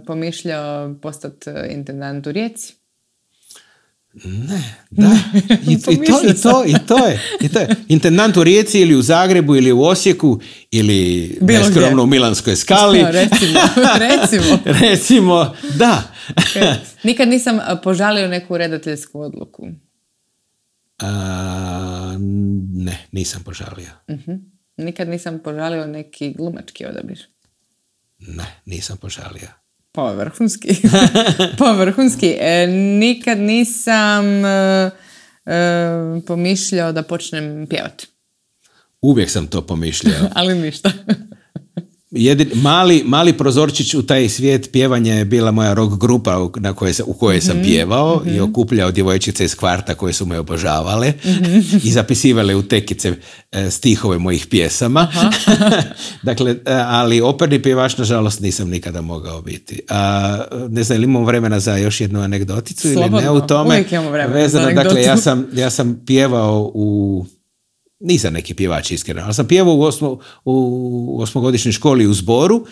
pomišljao postati intendant u Rijeci. Ne, da. I, to, i, to, i, to, je, i to je. Intendant u Rijeci ili u Zagrebu ili u Osijeku ili Bilo neskromno u Milanskoj skali. recimo, recimo. recimo, da. Nikad nisam eh, požalio neku redateljsku odluku. ne, nisam požalio. uh Nikad nisam požalio neki glumački odabir. Ne, nisam požalio povrhunski Povrhunski. E, nikad nisam e, e, pomišljao da počnem pjevati. Uvijek sam to pomišljao. Ali ništa. Jedin, mali, mali prozorčić u taj svijet pjevanja je bila moja rock grupa na koje, u kojoj sam mhm, pjevao i mhm. okupljao djevojčice iz kvarta koje su me obožavale mhm. i zapisivale u tekice e, stihove mojih pjesama. dakle, e, ali operni pjevač nažalost nisam nikada mogao biti. A, ne znam, imamo vremena za još jednu anegdoticu ili ne u tome? Uvijek imamo vremena Vezano, dakle, ja sam, ja sam pjevao u nisam neki pjevač iskreno, ali sam pjevao u, osmo, u osmogodišnjoj školi u zboru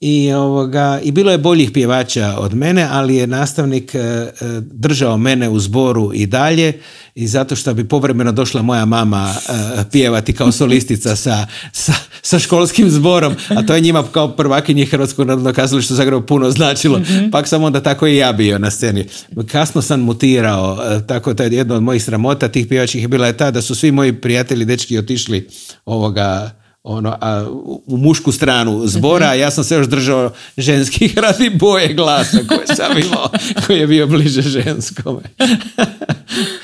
i, ovoga, i bilo je boljih pjevača od mene, ali je nastavnik e, e, držao mene u zboru i dalje i zato što bi povremeno došla moja mama uh, pjevati kao solistica sa, sa, školskim zborom, a to je njima kao prvakinje Hrvatskog narodnog kazališta Zagrebu puno značilo. Mhm. Pak sam onda tako i ja bio na sceni. Kasno sam mutirao, eh, tako da jedna od mojih sramota tih pjevačkih je bila je ta da su svi moji prijatelji dečki otišli ovoga ono, a, u mušku stranu zbora, mhm. ja sam se još držao ženskih radi boje glasa koje sam imao, koji je bio bliže ženskome.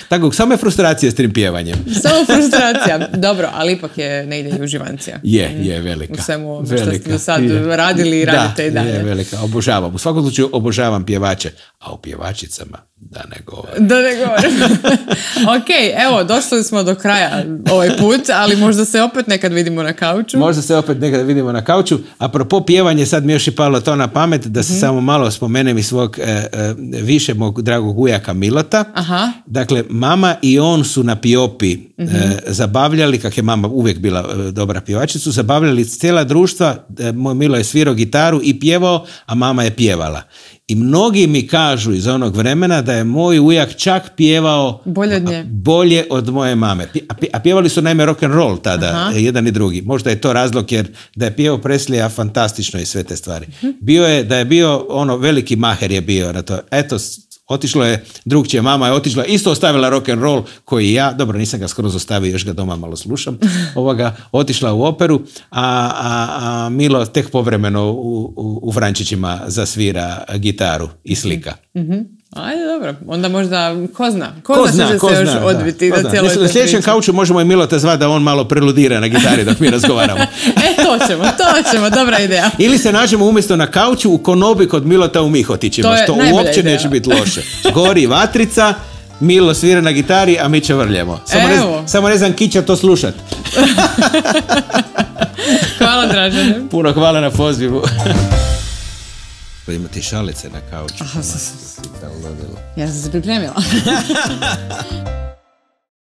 Tako, samo je frustracija s tim pjevanjem. samo frustracija, dobro, ali ipak je negdje uživancija. Je, mhm. je velika. U svemu što ste sad radili i radite da, i dalje. je velika, obožavam. U svakom slučaju obožavam pjevače, a o pjevačicama da ne govorim. Da ne govorim. ok, evo, došli smo do kraja ovaj put, ali možda se opet nekad vidimo na kauču. Možda se opet nekad vidimo na kauču. propos pjevanje, sad mi još i palo to na pamet, da se mhm. samo malo spomenem i svog e, e, više mog dragog ujaka Milota. Aha. Dakle, mama i on su na piopi e, mhm. zabavljali, kak je mama uvijek bila e, dobra pjevačica, zabavljali cijela društva, moj Milo je svirao gitaru i pjevao, a mama je pjevala. I mnogi mi kažu iz onog vremena da je moj ujak čak pjevao bolje od, Bolje od moje mame. A pjevali su naime rock and roll tada, e, jedan i drugi. Možda je to razlog jer da je pjevao Preslija fantastično i sve te stvari. Mhm. Bio je, da je bio ono veliki maher je bio na to. Eto, Otišlo je, drukčije mama je otišla, isto ostavila rock and roll koji ja, dobro nisam ga skroz ostavio, još ga doma malo slušam, ovoga, otišla u operu, a, a, a Milo tek povremeno u, u, u Frančićima zasvira gitaru i slika. mm Ajde, dobro. Onda možda, ko zna? Ko, zna, Na sljedećem kauču možemo i Milota zvati da on malo preludira na gitari dok mi razgovaramo. e, to ćemo, to ćemo, dobra ideja. Ili se nađemo umjesto na kauču u konobi kod Milota u Mihotićima, što uopće ideja. neće biti loše. Gori vatrica, Milo svira na gitari, a mi će vrljemo. Samo, Ne, samo znam ki će to slušat. hvala Dražene. Puno hvala na pozivu. Pa imati šalice na kauču. Aha, ono, sam se Ja sam se pripremila.